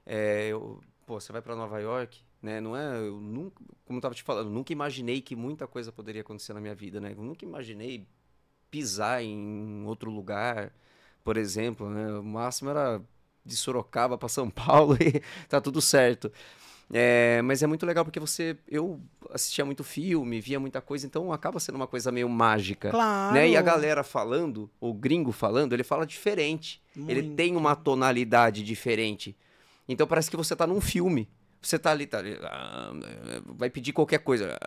é, eu... Pô, você vai para Nova York, né? Não é... Eu nunca, como eu tava te falando, nunca imaginei que muita coisa poderia acontecer na minha vida, né? Eu nunca imaginei pisar em outro lugar, por exemplo, né? O máximo era de Sorocaba para São (laughs) Paulo e tá tudo certo. É, mas é muito legal porque você. Eu assistia muito filme, via muita coisa, então acaba sendo uma coisa meio mágica. Claro. Né? E a galera falando, o gringo falando, ele fala diferente. Muito. Ele tem uma tonalidade diferente. Então parece que você tá num filme. Você tá ali, tá ali, ah, vai pedir qualquer coisa.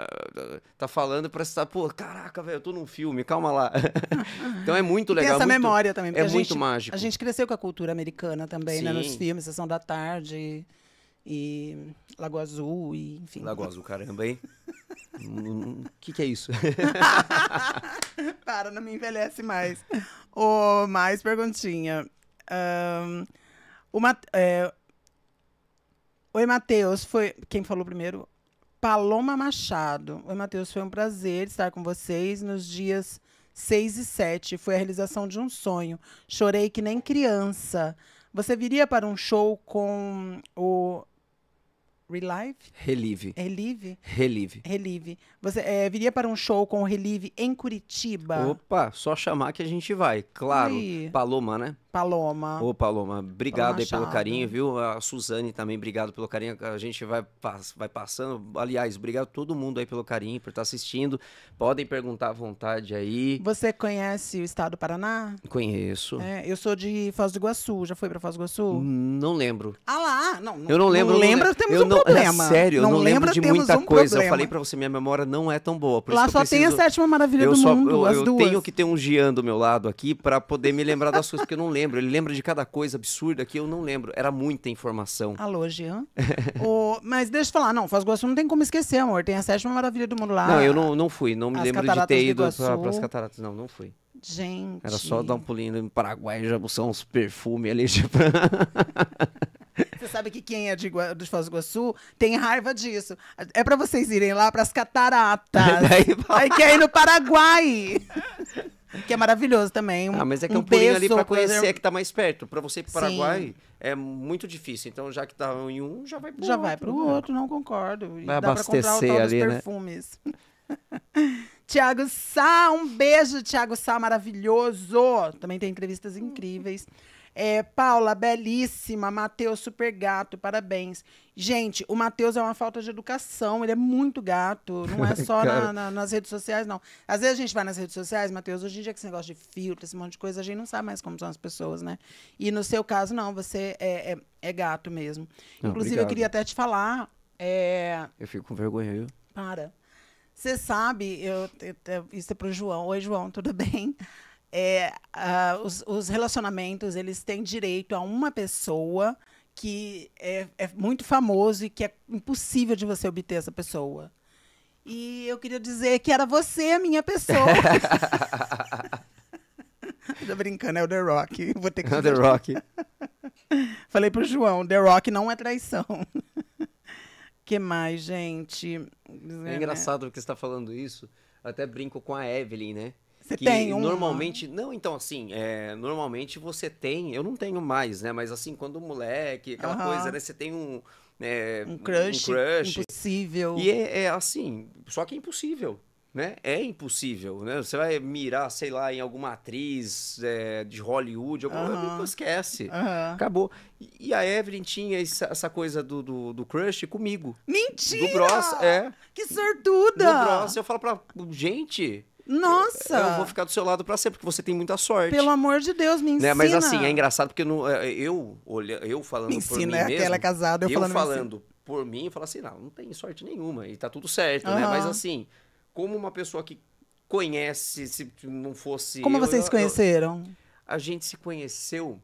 Tá falando pra estar, pô, caraca, velho, eu tô num filme, calma lá. (laughs) então é muito legal. Tem essa muito, memória também. É muito gente, mágico. A gente cresceu com a cultura americana também, Sim. né? Nos filmes, Sessão da Tarde e Lagoa Azul e enfim. Lagoa Azul, caramba, hein? O (laughs) que, que é isso? (laughs) Para, não me envelhece mais. Oh, mais perguntinha. Um, o Mate, é... Oi, Matheus. Foi quem falou primeiro? Paloma Machado. Oi, Matheus. Foi um prazer estar com vocês nos dias 6 e 7. Foi a realização de um sonho. Chorei que nem criança. Você viria para um show com o Relive? Relive. Relive? Relive. Relive. Você é, viria para um show com o Relive em Curitiba? Opa, só chamar que a gente vai. Claro, Paloma, né? Paloma. Ô, Paloma, obrigado Paloma aí pelo carinho, viu? A Suzane também, obrigado pelo carinho. A gente vai, vai passando. Aliás, obrigado a todo mundo aí pelo carinho, por estar tá assistindo. Podem perguntar à vontade aí. Você conhece o estado do Paraná? Conheço. É, eu sou de Foz do Iguaçu. Já foi pra Foz do Iguaçu? Não lembro. Ah lá! Não, não eu não lembro. Não lembra, não, temos eu um não, problema. Sério, não eu não lembro, lembro é de muita um coisa. Problema. Eu falei pra você, minha memória não é tão boa. lá só preciso... tem a sétima maravilha eu do só, mundo, eu, as eu duas. Eu tenho que ter um Jean do meu lado aqui pra poder me lembrar das coisas, porque eu não lembro. (laughs) lembro. Ele lembra de cada coisa absurda que eu não lembro. Era muita informação. Alô, Jean. o... (laughs) Mas deixa eu falar, não, Foz do Iguaçu não tem como esquecer, amor. Tem a sétima maravilha do mundo lá. Não, eu não, não fui. Não me lembro de ter ido para as cataratas, não, não fui. Gente. Era só dar um pulinho no Paraguai, já buscar uns perfumes ali. Tipo... (laughs) (laughs) Você sabe que quem é de, de Foz do Iguaçu tem raiva disso. É para vocês irem lá para as cataratas. Aí, daí... aí quer ir no Paraguai que é maravilhoso também. Um, ah, mas é que é um é um pulinho ali para conhecer, é que tá mais perto. Para você ir pro Paraguai Sim. é muito difícil. Então, já que tá em um, já vai pro já outro. Já vai pro o né? outro, não concordo. E vai dá abastecer pra ali, né? perfumes. (laughs) Tiago Sá, um beijo, Tiago Sá, maravilhoso. Também tem entrevistas incríveis. É, Paula, belíssima. Matheus, super gato, parabéns. Gente, o Matheus é uma falta de educação, ele é muito gato. Não é só (laughs) na, na, nas redes sociais, não. Às vezes a gente vai nas redes sociais, Matheus, hoje em dia que esse negócio de filtro, esse monte de coisa, a gente não sabe mais como são as pessoas, né? E no seu caso, não, você é, é, é gato mesmo. Não, Inclusive, obrigado. eu queria até te falar. É... Eu fico com vergonha, viu? Para. Você sabe, eu, eu, eu, isso é pro João. Oi, João, tudo bem? é, ah, os, os, relacionamentos eles têm direito a uma pessoa que é, é muito famoso e que é impossível de você obter essa pessoa. E eu queria dizer que era você a minha pessoa. (laughs) Tô brincando, é o The Rock. Vou ter que. É The Rock. (laughs) Falei pro João, The Rock não é traição. (laughs) que mais, gente? É engraçado que você está falando isso. Eu até brinco com a Evelyn, né? Você que tem um... Normalmente, não, então assim, é, normalmente você tem, eu não tenho mais, né? Mas assim, quando o moleque, aquela coisa, né? Você tem um, é, um, crush, um crush impossível. E é, é, assim, só que é impossível, né? É impossível, né? Você vai mirar, sei lá, em alguma atriz é, de Hollywood, alguma uhum. coisa, esquece. Uhum. Acabou. E a Evelyn tinha essa, coisa do, do, do crush comigo. Mentira! Do Bros, é. Que sortuda! Do Bros, eu falo pra gente... Nossa! Eu vou ficar do seu lado para sempre, porque você tem muita sorte. Pelo amor de Deus, me ensina. Né? Mas assim, é engraçado porque é, é, eu, olha, eu falando me ensina, por mim é aquela casada, eu, eu falando, falando por mim, eu falo assim, não, não tem sorte nenhuma e tá tudo certo, uhum. né? Mas assim, como uma pessoa que conhece, se não fosse... Como eu, vocês se conheceram? a gente se conheceu,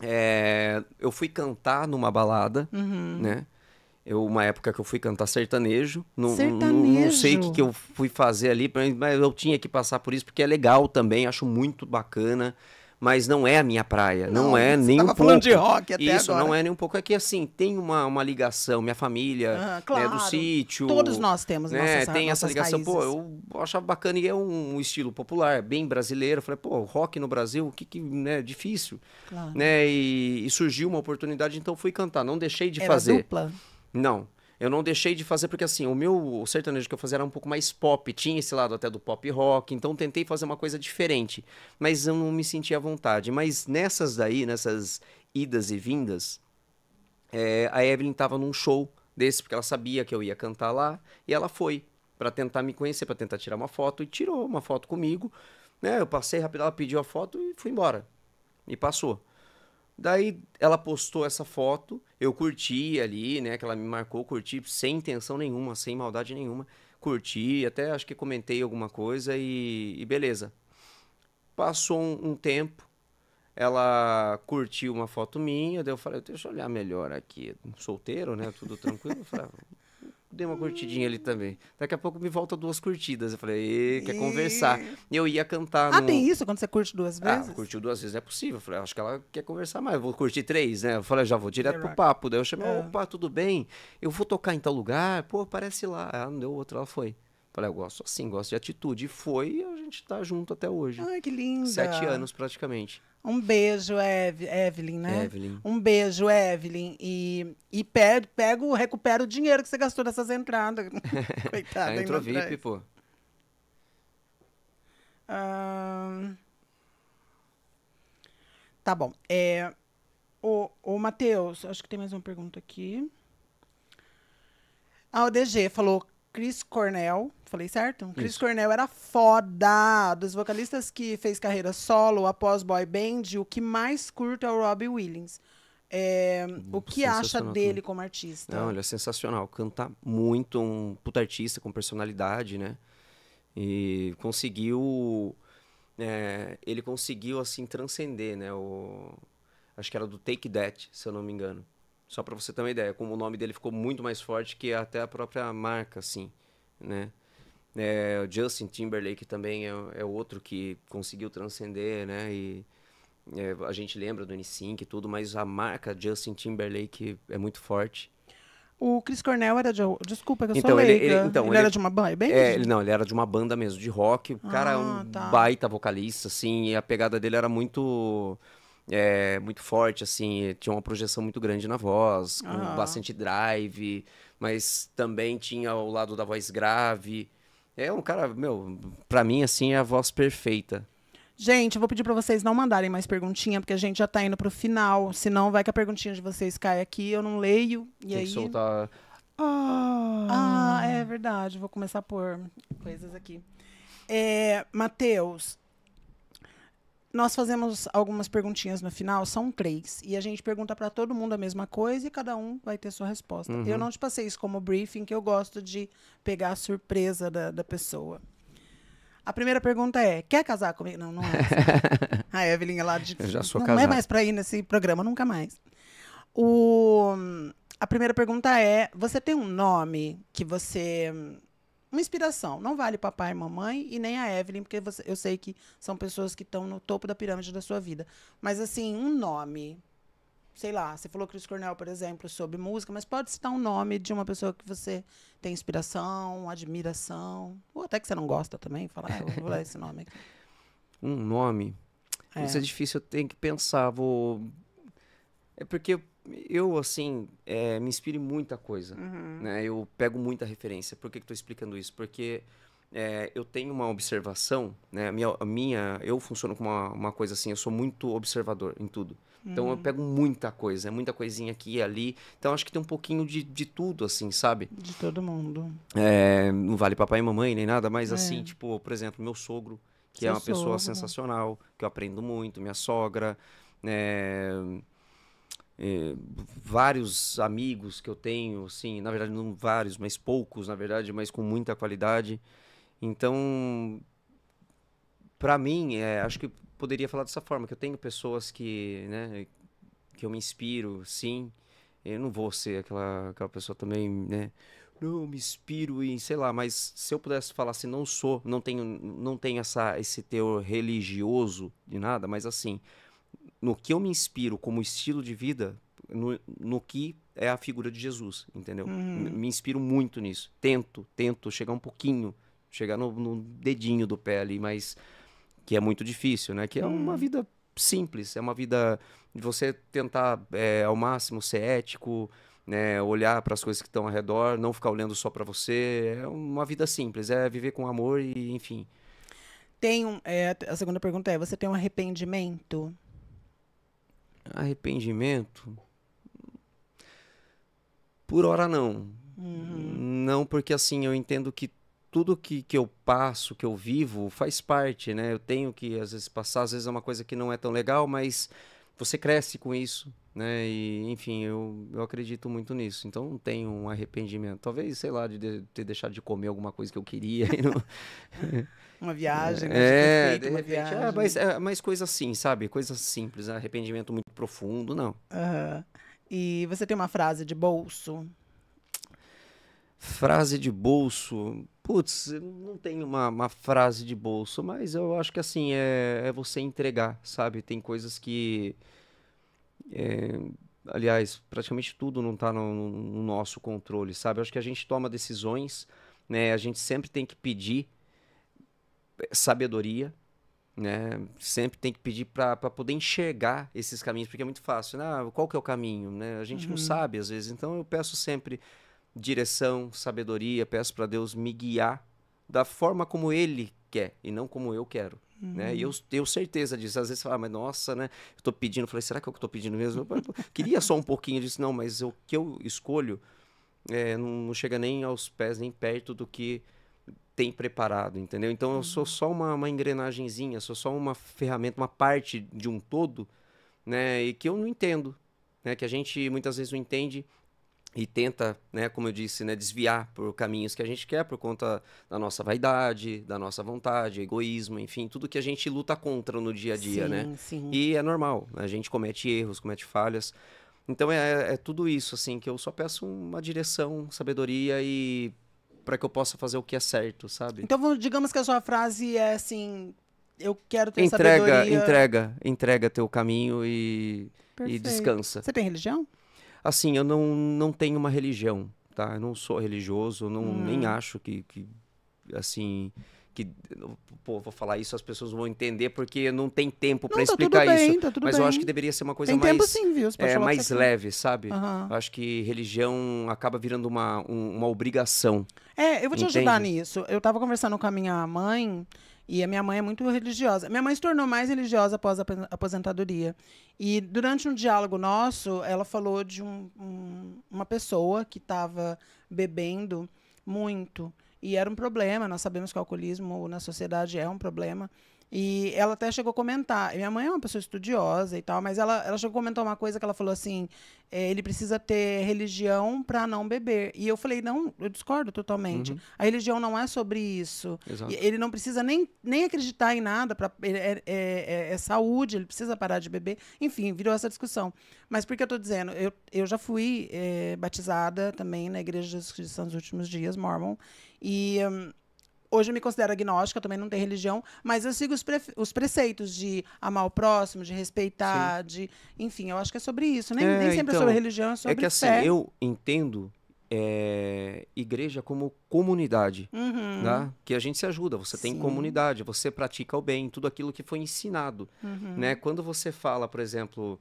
é, eu fui cantar numa balada, uhum. né? Eu, uma época que eu fui cantar sertanejo, não, sertanejo. não, não sei o que, que eu fui fazer ali, mas eu tinha que passar por isso porque é legal também, acho muito bacana mas não é a minha praia. Não, não é nem tava um pouco. falando de rock até Isso, agora. não é nem um pouco. É que, assim, tem uma, uma ligação. Minha família ah, claro. né, do sítio... Todos nós temos né, nossas, Tem essa ligação. Raízes. Pô, eu achava bacana e é um estilo popular, bem brasileiro. Eu falei, pô, rock no Brasil, o que que... Né, difícil. Claro. Né, e, e, surgiu uma oportunidade, então fui cantar. Não deixei de Era fazer. dupla? Não. Eu não deixei de fazer porque assim, o meu o sertanejo que eu fazia era um pouco mais pop, tinha esse lado até do pop rock, então tentei fazer uma coisa diferente, mas eu não me sentia à vontade. Mas nessas daí, nessas idas e vindas, é, a Evelyn estava num show desse porque ela sabia que eu ia cantar lá e ela foi para tentar me conhecer, para tentar tirar uma foto e tirou uma foto comigo, né? Eu passei rápido, ela pediu a foto e fui embora. E passou. Daí ela postou essa foto, eu curti ali, né? Que ela me marcou, curti sem intenção nenhuma, sem maldade nenhuma. Curti, até acho que comentei alguma coisa e, e beleza. Passou um, um, tempo, ela curtiu uma foto minha, daí eu falei, deixa eu olhar melhor aqui. Solteiro, né? Tudo tranquilo. Eu falei, ah, dei uma curtidinha ali também. Daqui a pouco me volta duas curtidas. Eu falei, quer e... conversar. Eu ia cantar. Ah, no... tem isso quando você curte duas ah, vezes? Ah, curtiu duas vezes, é possível. Eu falei, ah, acho que ela quer conversar mais. Eu vou curtir três, né? Eu falei, já vou direto é pro papo. Daí eu chamei, é. opa, tudo bem? Eu vou tocar em tal lugar? Pô, aparece lá. Ela não deu outro, ela foi. Falei, ah, eu gosto assim, gosto de atitude. E foi e a gente tá junto até hoje. Ai, que linda. Sete anos praticamente. Um beijo, Ev Evelyn, né? Evelyn. Um beijo, Evelyn. E, e pego, pego, recupero o dinheiro que você gastou nessas entradas. (laughs) Coitada, entrou VIP, pô. Ah, tá bom. É, o, o Matheus, acho que tem mais uma pergunta aqui. A ODG falou Chris Cornell. Falei certo? Isso. Chris Cornell era foda. Dos vocalistas que fez carreira solo após boy band, o que mais curto é o Robbie Williams. É, o que acha dele como artista? Não, ele é sensacional. Canta muito, um puta artista com personalidade, né? E conseguiu. É, ele conseguiu, assim, transcender, né? O, acho que era do Take That, se eu não me engano. Só para você ter uma ideia, como o nome dele ficou muito mais forte que até a própria marca, assim, né? É, o Justin Timberlake também é, é, outro que conseguiu transcender, né? E é, a gente lembra do NSYNC e tudo, mas a marca Justin Timberlake é muito forte. O Chris Cornell era de. Desculpa, que eu então, sou ele, ele, então, ele, ele, era de uma banda? É bem é, não, ele era de uma banda mesmo, de rock. O ah, cara é ah, um tá. baita vocalista, assim, e a pegada dele era muito. É, muito forte, assim, tinha uma projeção muito grande na voz, com ah. bastante drive, mas também tinha o lado da voz grave. É um cara, meu, pra mim, assim, é a voz perfeita. Gente, eu vou pedir para vocês não mandarem mais perguntinha, porque a gente já tá indo pro final. Senão vai que a perguntinha de vocês cai aqui, eu não leio. E Tem aí... que soltar. Ah, ah é verdade. Vou começar a pôr coisas aqui. É, Matheus, nós fazemos algumas perguntinhas no final, são três, e a gente pergunta para todo mundo a mesma coisa e cada um vai ter sua resposta. Uhum. Eu não te passei isso como briefing, que eu gosto de pegar a surpresa da, da pessoa. A primeira pergunta é: quer casar comigo? Não, não é. Assim. (laughs) a Evelyn é lá de. Eu já sou não é mais para ir nesse programa, nunca mais. O, a primeira pergunta é: você tem um nome que você uma inspiração. Não vale papai, mamãe e nem a Evelyn, porque você, eu sei que são pessoas que estão no topo da pirâmide da sua vida. Mas, assim, um nome. Sei lá, você falou Chris Cornell, por exemplo, sobre música, mas pode citar um nome de uma pessoa que você tem inspiração, admiração, ou até que você não gosta também, falar, ah, vou dar (laughs) esse nome aqui. Um nome? É. Isso é difícil, eu tenho que pensar, vou é porque eu, assim, é, me inspiro em muita coisa, uhum. né? Eu pego muita referência. Por que estou explicando isso? Porque é, eu tenho uma observação, né? A minha, a minha, eu funciono com uma, uma coisa assim, eu sou muito observador em tudo. Então hum. eu pego muita coisa, é muita coisinha aqui e ali. Então acho que tem um pouquinho de, de tudo, assim, sabe? De todo mundo. É, não vale papai e mamãe nem nada, mas é. assim, tipo, por exemplo, meu sogro, que Seu é uma sogro. pessoa sensacional, que eu aprendo muito, minha sogra. É, eh, vários amigos que eu tenho, assim, na verdade não vários, mas poucos, na verdade, mas com muita qualidade. Então, para mim, é, acho que poderia falar dessa forma, que eu tenho pessoas que, né, que eu me inspiro, sim. Eu não vou ser aquela, aquela pessoa também, né? Não, me inspiro em, sei lá, mas se eu pudesse falar assim, não sou, não tenho, não tenho essa, esse teor religioso de nada, mas assim, no que eu me inspiro como estilo de vida, no, no que é a figura de Jesus, entendeu? Uhum. Me inspiro muito nisso. Tento, tento chegar um pouquinho, chegar no, no, dedinho do pé ali, mas que é muito difícil, né? Que é uma uhum. vida simples, é uma vida de você tentar é, ao máximo ser ético, né? Olhar para as coisas que estão ao redor, não ficar olhando só para você. É uma vida simples, é viver com amor e enfim. Tem um, é, a segunda pergunta é: você tem um arrependimento? arrependimento, por hora não. Uhum. Não, porque assim, eu entendo que tudo que, que eu passo, que eu vivo, faz parte, né? Eu tenho que, às vezes, passar, às vezes é uma coisa que não é tão legal, mas você cresce com isso, né? E, enfim, eu, eu acredito muito nisso. Então, não tenho um arrependimento. Talvez, sei lá, de, de ter deixado de comer alguma coisa que eu queria. Não... (laughs) uma viagem, né? é, feito, uma repente, é, viagem. É, mas, é, mas coisa assim, sabe? Coisa simples, arrependimento muito profundo, não. Uhum. E você tem uma frase de bolso? Frase de bolso? Putz, não tem uma, uma, frase de bolso, mas eu acho que assim, é, é você entregar, sabe? Tem coisas que. É, aliás, praticamente tudo não está no, no, nosso controle, sabe? Eu acho que a gente toma decisões, né? A gente sempre tem que pedir é, sabedoria, né? Sempre tem que pedir para poder enxergar esses caminhos, porque é muito fácil, né? Ah, qual que é o caminho, né? A gente uhum. não sabe às vezes, então eu peço sempre direção, sabedoria, peço para Deus me guiar da forma como Ele quer e não como eu quero. Uhum. Né? E eu tenho certeza disso. Às vezes fala, mas nossa, né? Eu tô pedindo. Eu falei, será que é eu tô pedindo mesmo? Eu queria só um pouquinho disso. Não, mas o que eu escolho é, não, não, chega nem aos pés, nem perto do que tem preparado, entendeu? Então uhum. eu sou só uma, uma engrenagemzinha, sou só uma ferramenta, uma parte de um todo, né? E que eu não entendo, né? Que a gente muitas vezes não entende e tenta, né, como eu disse, né, desviar por caminhos que a gente quer por conta da nossa vaidade, da nossa vontade, egoísmo, enfim, tudo que a gente luta contra no dia a dia, né? sim, né? Sim. E é normal, a gente comete erros, comete falhas. Então é, é tudo isso, assim, que eu só peço uma direção, sabedoria e para que eu possa fazer o que é certo, sabe? Então digamos que a sua frase é assim, eu quero ter entrega, sabedoria. Entrega, entrega, entrega teu caminho e, e descansa. Você tem religião? Assim, eu não, não tenho uma religião, tá? Eu não sou religioso, não, hum. nem acho que, que assim que pô, vou falar isso as pessoas vão entender porque não tem tempo para tá explicar bem, isso tá mas bem. eu acho que deveria ser uma coisa tem mais tempo, sim, viu? É, mais leve sabe uhum. eu acho que religião acaba virando uma, um, uma obrigação é eu vou te Entende? ajudar nisso eu tava conversando com a minha mãe e a minha mãe é muito religiosa. Minha mãe se tornou mais religiosa após a aposentadoria. E durante um diálogo nosso, ela falou de um, um, uma pessoa que estava bebendo muito. E era um problema, nós sabemos que o alcoolismo na sociedade é um problema. E ela até chegou a comentar. Minha mãe é uma pessoa estudiosa e tal, mas ela, ela chegou a comentar uma coisa que ela falou assim: é, ele precisa ter religião para não beber. E eu falei: não, eu discordo totalmente. Uhum. A religião não é sobre isso. Exato. Ele não precisa nem, nem acreditar em nada. Pra, é, é, é, é, saúde, ele precisa parar de beber. Enfim, virou essa discussão. Mas por que eu estou dizendo? Eu, eu já fui eh, batizada também na Igreja de Jesus Cristo nos últimos dias, Mormon. E. Hum, Hoje eu me considero agnóstica, também não tenho religião, mas eu sigo os, pre os preceitos de amar o próximo, de respeitar, Sim. de. Enfim, eu acho que é sobre isso. Nem, é, nem sempre então, é sobre então, religião, é, é sobre. É que assim, fé. assim, eu entendo é, igreja como comunidade, uhum. né? que a gente se ajuda, você Sim. tem comunidade, você pratica o bem, tudo aquilo que foi ensinado. Uhum. Né? Quando você fala, por exemplo,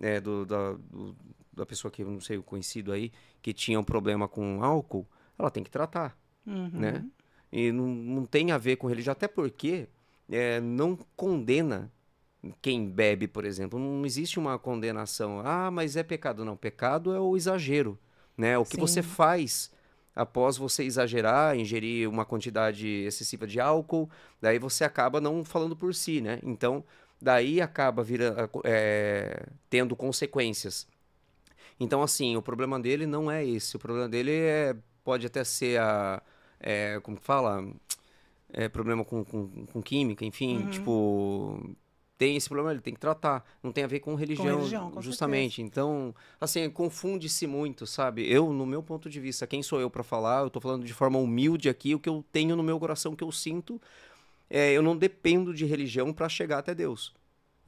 é, do, da, do, da, pessoa que, não sei, o conhecido aí, que tinha um problema com álcool, ela tem que tratar, uhum. né? E não, não tem a ver com religião, até porque é, não condena quem bebe, por exemplo. Não existe uma condenação. Ah, mas é pecado. Não, pecado é o exagero. Né? O que Sim. você faz após você exagerar, ingerir uma quantidade excessiva de álcool, daí você acaba não falando por si, né? Então, daí acaba vira, é, tendo consequências. Então, assim, o problema dele não é esse. O problema dele é, pode até ser a, é, como que fala? É, problema com, com, com química, enfim, uhum. tipo tem esse problema, ele tem que tratar. Não tem a ver com religião, com religião com justamente. Certeza. Então, assim, confunde-se muito, sabe? Eu, no meu ponto de vista, quem sou eu para falar? Eu tô falando de forma humilde aqui, o que eu tenho no meu coração, o que eu sinto. É, eu não dependo de religião para chegar até Deus.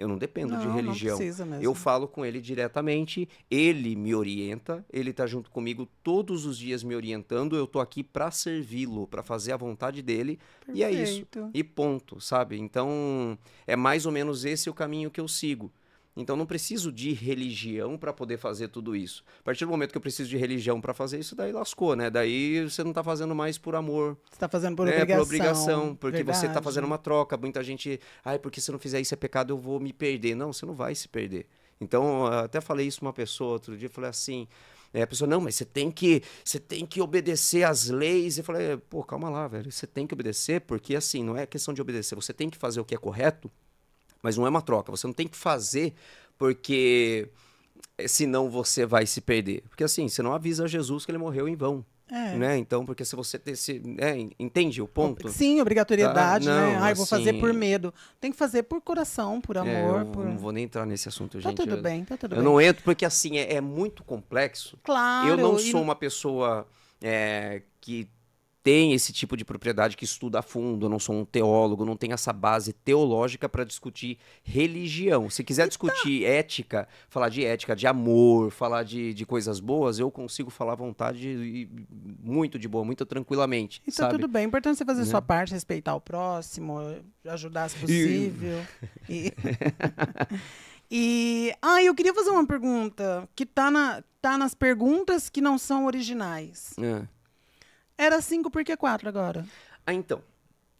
Eu não dependo não, de religião. Não precisa mesmo. Eu falo com ele diretamente, ele me orienta, ele está junto comigo todos os dias me orientando. Eu tô aqui para servi-lo, para fazer a vontade dele. Perfeito. E é isso. E ponto, sabe? Então, é mais ou menos esse o caminho que eu sigo. Então não preciso de religião para poder fazer tudo isso. A partir do momento que eu preciso de religião para fazer isso, daí lascou, né? Daí você não está fazendo mais por amor. Você tá fazendo por né? obrigação. Por obrigação, porque tá verdade. você está fazendo uma troca. Muita gente, ai, ah, porque se eu não fizer isso é pecado, eu vou me perder. Não, você não vai se perder. Então, até falei isso uma pessoa outro dia, falei assim, é, a pessoa, não, mas você tem que, você tem que obedecer às leis. Eu falei, pô, calma lá, velho. Você tem que obedecer, porque assim, não é questão de obedecer. Você tem que fazer o que é correto mas não é uma troca. Você não tem que fazer porque eh, senão você vai se perder. Porque assim, você não avisa Jesus que ele morreu em vão. É. Né? Então, porque se você ter se, né, entende o ponto? Sim, obrigatoriedade, tá? não, né? Ai, vou fazer assim por medo. Tem que fazer por coração, por é, amor. É, por... Não vou nem entrar nesse assunto, tá gente. Tá tudo bem, tá tudo eu bem. Eu não entro porque assim é, é muito complexo. Claro. Eu não sou e... uma pessoa eh, que tem esse tipo de propriedade que estuda a fundo, não sou um teólogo, não tem essa base teológica para discutir religião. Se quiser então discutir ética, falar de ética, de amor, falar de, de coisas boas, eu consigo falar à vontade e muito de boa, muito tranquilamente. Então tudo bem, é importante você fazer sua né? parte, respeitar o próximo, ajudar se possível. (laughs) E... (laughs) e... ah, eu queria fazer uma pergunta que tá, na, tá nas perguntas que não são originais. É. Era 5, porque 4 agora? Ah, então.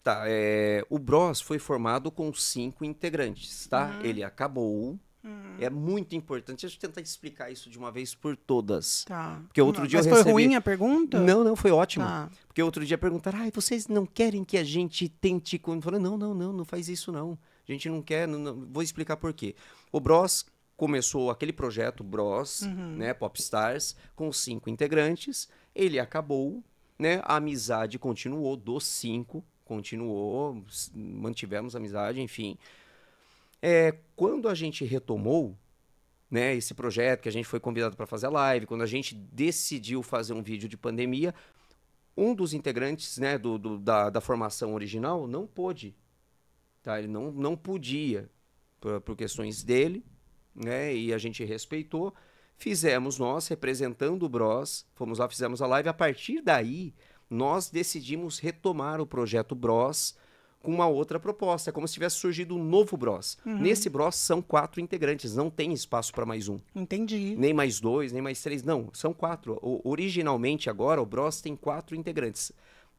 Tá, é, o Bros foi formado com cinco integrantes, tá? Uhum. Ele acabou. Uhum. É muito importante. Deixa eu tentar explicar isso de uma vez por todas. Tá. Porque outro não, dia eu recebi... foi ruim a pergunta? Não, não, foi ótimo. Tá. Porque outro dia perguntaram, ai, ah, vocês não querem que a gente tente... Eu falei, não, não, não, não faz isso não. A gente não quer, não, não... vou explicar por quê. O Bros começou aquele projeto Bros, uhum. né, Popstars, com cinco integrantes. Ele acabou, né? A amizade continuou dos cinco, continuou, mantivemos amizade, enfim. É, quando a gente retomou, né, esse projeto que a gente foi convidado para fazer a live, quando a gente decidiu fazer um vídeo de pandemia, um dos integrantes, né, do, do da, da, formação original não pôde, tá? Ele não, não podia por, por questões dele, né? E a gente respeitou. Fizemos nós, representando o Bros, fomos lá, fizemos a live. A partir daí, nós decidimos retomar o projeto Bros com uma outra proposta, é como se tivesse surgido um novo Bros. Uhum. Nesse Bros são quatro integrantes, não tem espaço para mais um. Entendi. Nem mais dois, nem mais três, não, são quatro. O, originalmente, agora, o Bros tem quatro integrantes.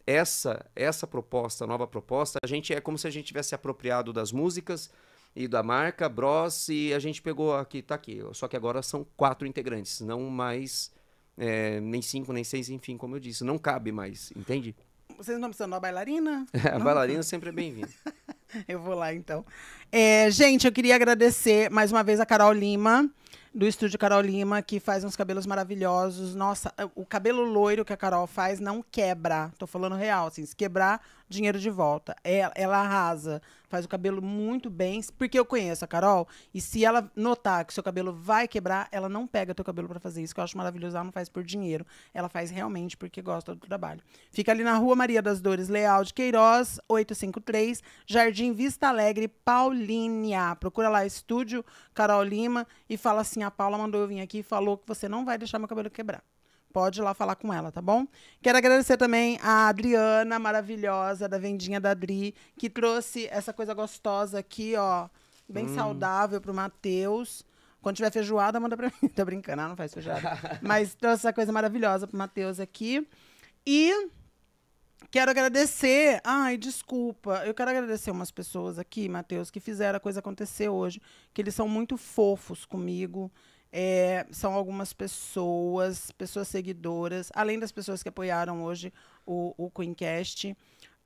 Essa, essa proposta, nova proposta, a gente é como se a gente tivesse apropriado das músicas, e da marca Bros e a gente pegou aqui, tá aqui. Só que agora são quatro integrantes, não mais é, nem cinco, nem seis, enfim, como eu disse, não cabe mais, entende? Vocês não precisam de uma bailarina? (laughs) a não? bailarina sempre é bem-vinda. (laughs) eu vou lá então. É, gente, eu queria agradecer mais uma vez a Carol Lima do estúdio Carol Lima, que faz uns cabelos maravilhosos. Nossa, o cabelo loiro que a Carol faz não quebra. Tô falando real, assim, se quebrar, dinheiro de volta. Ela, é, ela arrasa, faz o cabelo muito bem, porque eu conheço a Carol, e se ela notar que seu cabelo vai quebrar, ela não pega teu cabelo para fazer isso, que eu acho maravilhoso, ela não faz por dinheiro, ela faz realmente porque gosta do trabalho. Fica ali na Rua Maria das Dores Leal de Queiroz, 853, Jardim Vista Alegre, Paulínia. Procura lá estúdio Carol Lima e fala assim: "A Paula mandou eu vir aqui e falou que você não vai deixar meu cabelo quebrar". Pode ir lá falar com ela, tá bom? Quero agradecer também a Adriana, maravilhosa, da vendinha da Adri, que trouxe essa coisa gostosa aqui, ó. Bem hum. saudável pro Matheus. Quando tiver feijoada, manda pra (laughs) mim. Tô brincando, ela não faz feijoada. (laughs) Mas trouxe essa coisa maravilhosa pro Matheus aqui. E quero agradecer. Ai, desculpa. Eu quero agradecer umas pessoas aqui, Matheus, que fizeram a coisa acontecer hoje. Que eles são muito fofos comigo. É, são algumas pessoas, pessoas seguidoras, além das pessoas que apoiaram hoje o, o Queencast.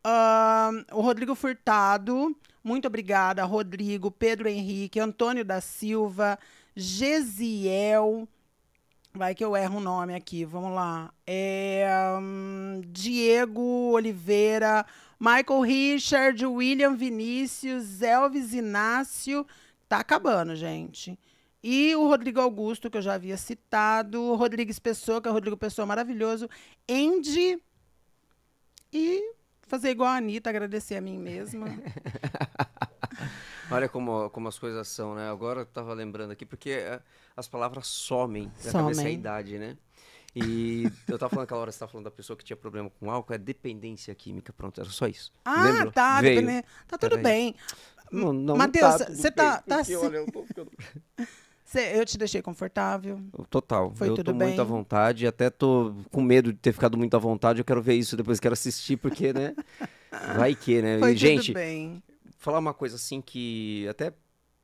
Uh, o Rodrigo Furtado, muito obrigada. Rodrigo, Pedro Henrique, Antônio da Silva, Gesiel. Vai que eu erro o nome aqui, vamos lá. É, um, Diego Oliveira, Michael Richard, William Vinícius, Elvis Inácio. Tá acabando, gente. E o Rodrigo Augusto, que eu já havia citado, o Rodrigues Pessoa, que é o Rodrigo Pessoa maravilhoso, Andy e fazer igual a Anitta, agradecer a mim mesma. (laughs) Olha como, como as coisas são, né? Agora eu tava lembrando aqui, porque eh, as palavras somem da é somem. cabeça à idade, né? E (laughs) eu tava falando aquela hora, você tava falando da pessoa que tinha problema com álcool, é dependência química, pronto, era só isso. Ah, tá, Veio. tá tudo Pera bem. Não, não Matheus, tá você tá. tá, tá (laughs) Cê, eu te deixei confortável. Total. Foi eu tudo tô bem? muito à vontade. Até tô com medo de ter ficado muito à vontade. Eu quero ver isso depois, quero assistir, porque, né? (laughs) Vai que, né? Foi e, gente, bem. falar uma coisa assim que até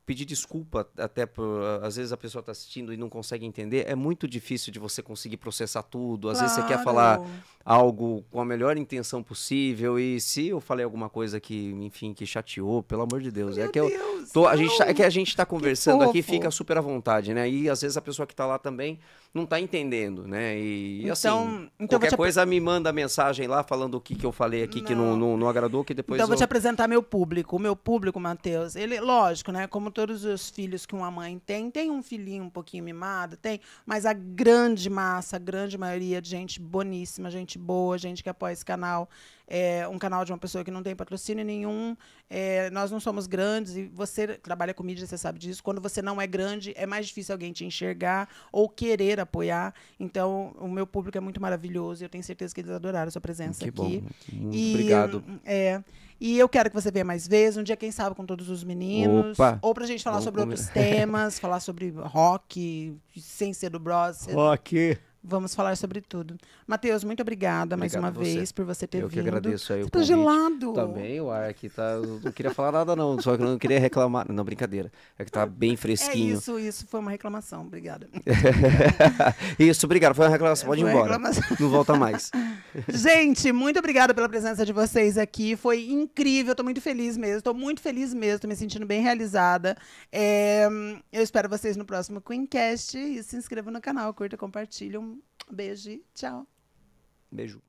pedir desculpa até por, às vezes a pessoa está assistindo e não consegue entender é muito difícil de você conseguir processar tudo às claro. vezes você quer falar algo com a melhor intenção possível e se eu falei alguma coisa que enfim que chateou pelo amor de Deus é Meu é que Deus, eu tô, a gente tá, é que a gente está conversando aqui fica super à vontade né e às vezes a pessoa que está lá também não está entendendo né e assim então, então qualquer coisa me manda mensagem lá falando o que, que eu falei aqui não. que não, não, não agradou que depois então eu vou te apresentar meu público o meu público Matheus ele lógico né como todos os filhos que uma mãe tem, tem um filhinho um pouquinho mimado, tem, mas a grande massa, a grande maioria de gente boníssima, gente boa, gente que apoia esse canal, é um canal de uma pessoa que não tem patrocínio nenhum, é, nós não somos grandes, e você trabalha com mídia, você sabe disso, quando você não é grande, é mais difícil alguém te enxergar ou querer apoiar, então o meu público é muito maravilhoso, e eu tenho certeza que eles adoraram a sua presença que aqui. Bom. Muito e, obrigado. É, e eu quero que você venha mais vezes, um dia, quem sabe, com todos os meninos. Opa. Ou pra gente falar Vamos sobre comer. outros temas, (laughs) falar sobre rock, sem ser do Bros. Rock. Vamos falar sobre tudo. Matheus, muito obrigada mais uma vez por você ter eu vindo. Eu que agradeço aí você o tá gelado. Também tá o ar aqui tá... Eu não queria falar nada não, só que eu não queria reclamar. Não, brincadeira. É que tá bem fresquinho. É isso, isso foi uma reclamação. Obrigada. (laughs) isso, obrigado. Foi uma reclamação. Pode ir embora. Reclamação. Não volta mais. (laughs) Gente, muito obrigada pela presença de vocês aqui. Foi incrível. Estou muito feliz mesmo. Estou muito feliz mesmo. Estou me sentindo bem realizada. É... Eu espero vocês no próximo Queencast. E se inscreva no canal, curta, compartilham. Beijo tchau. Beijo.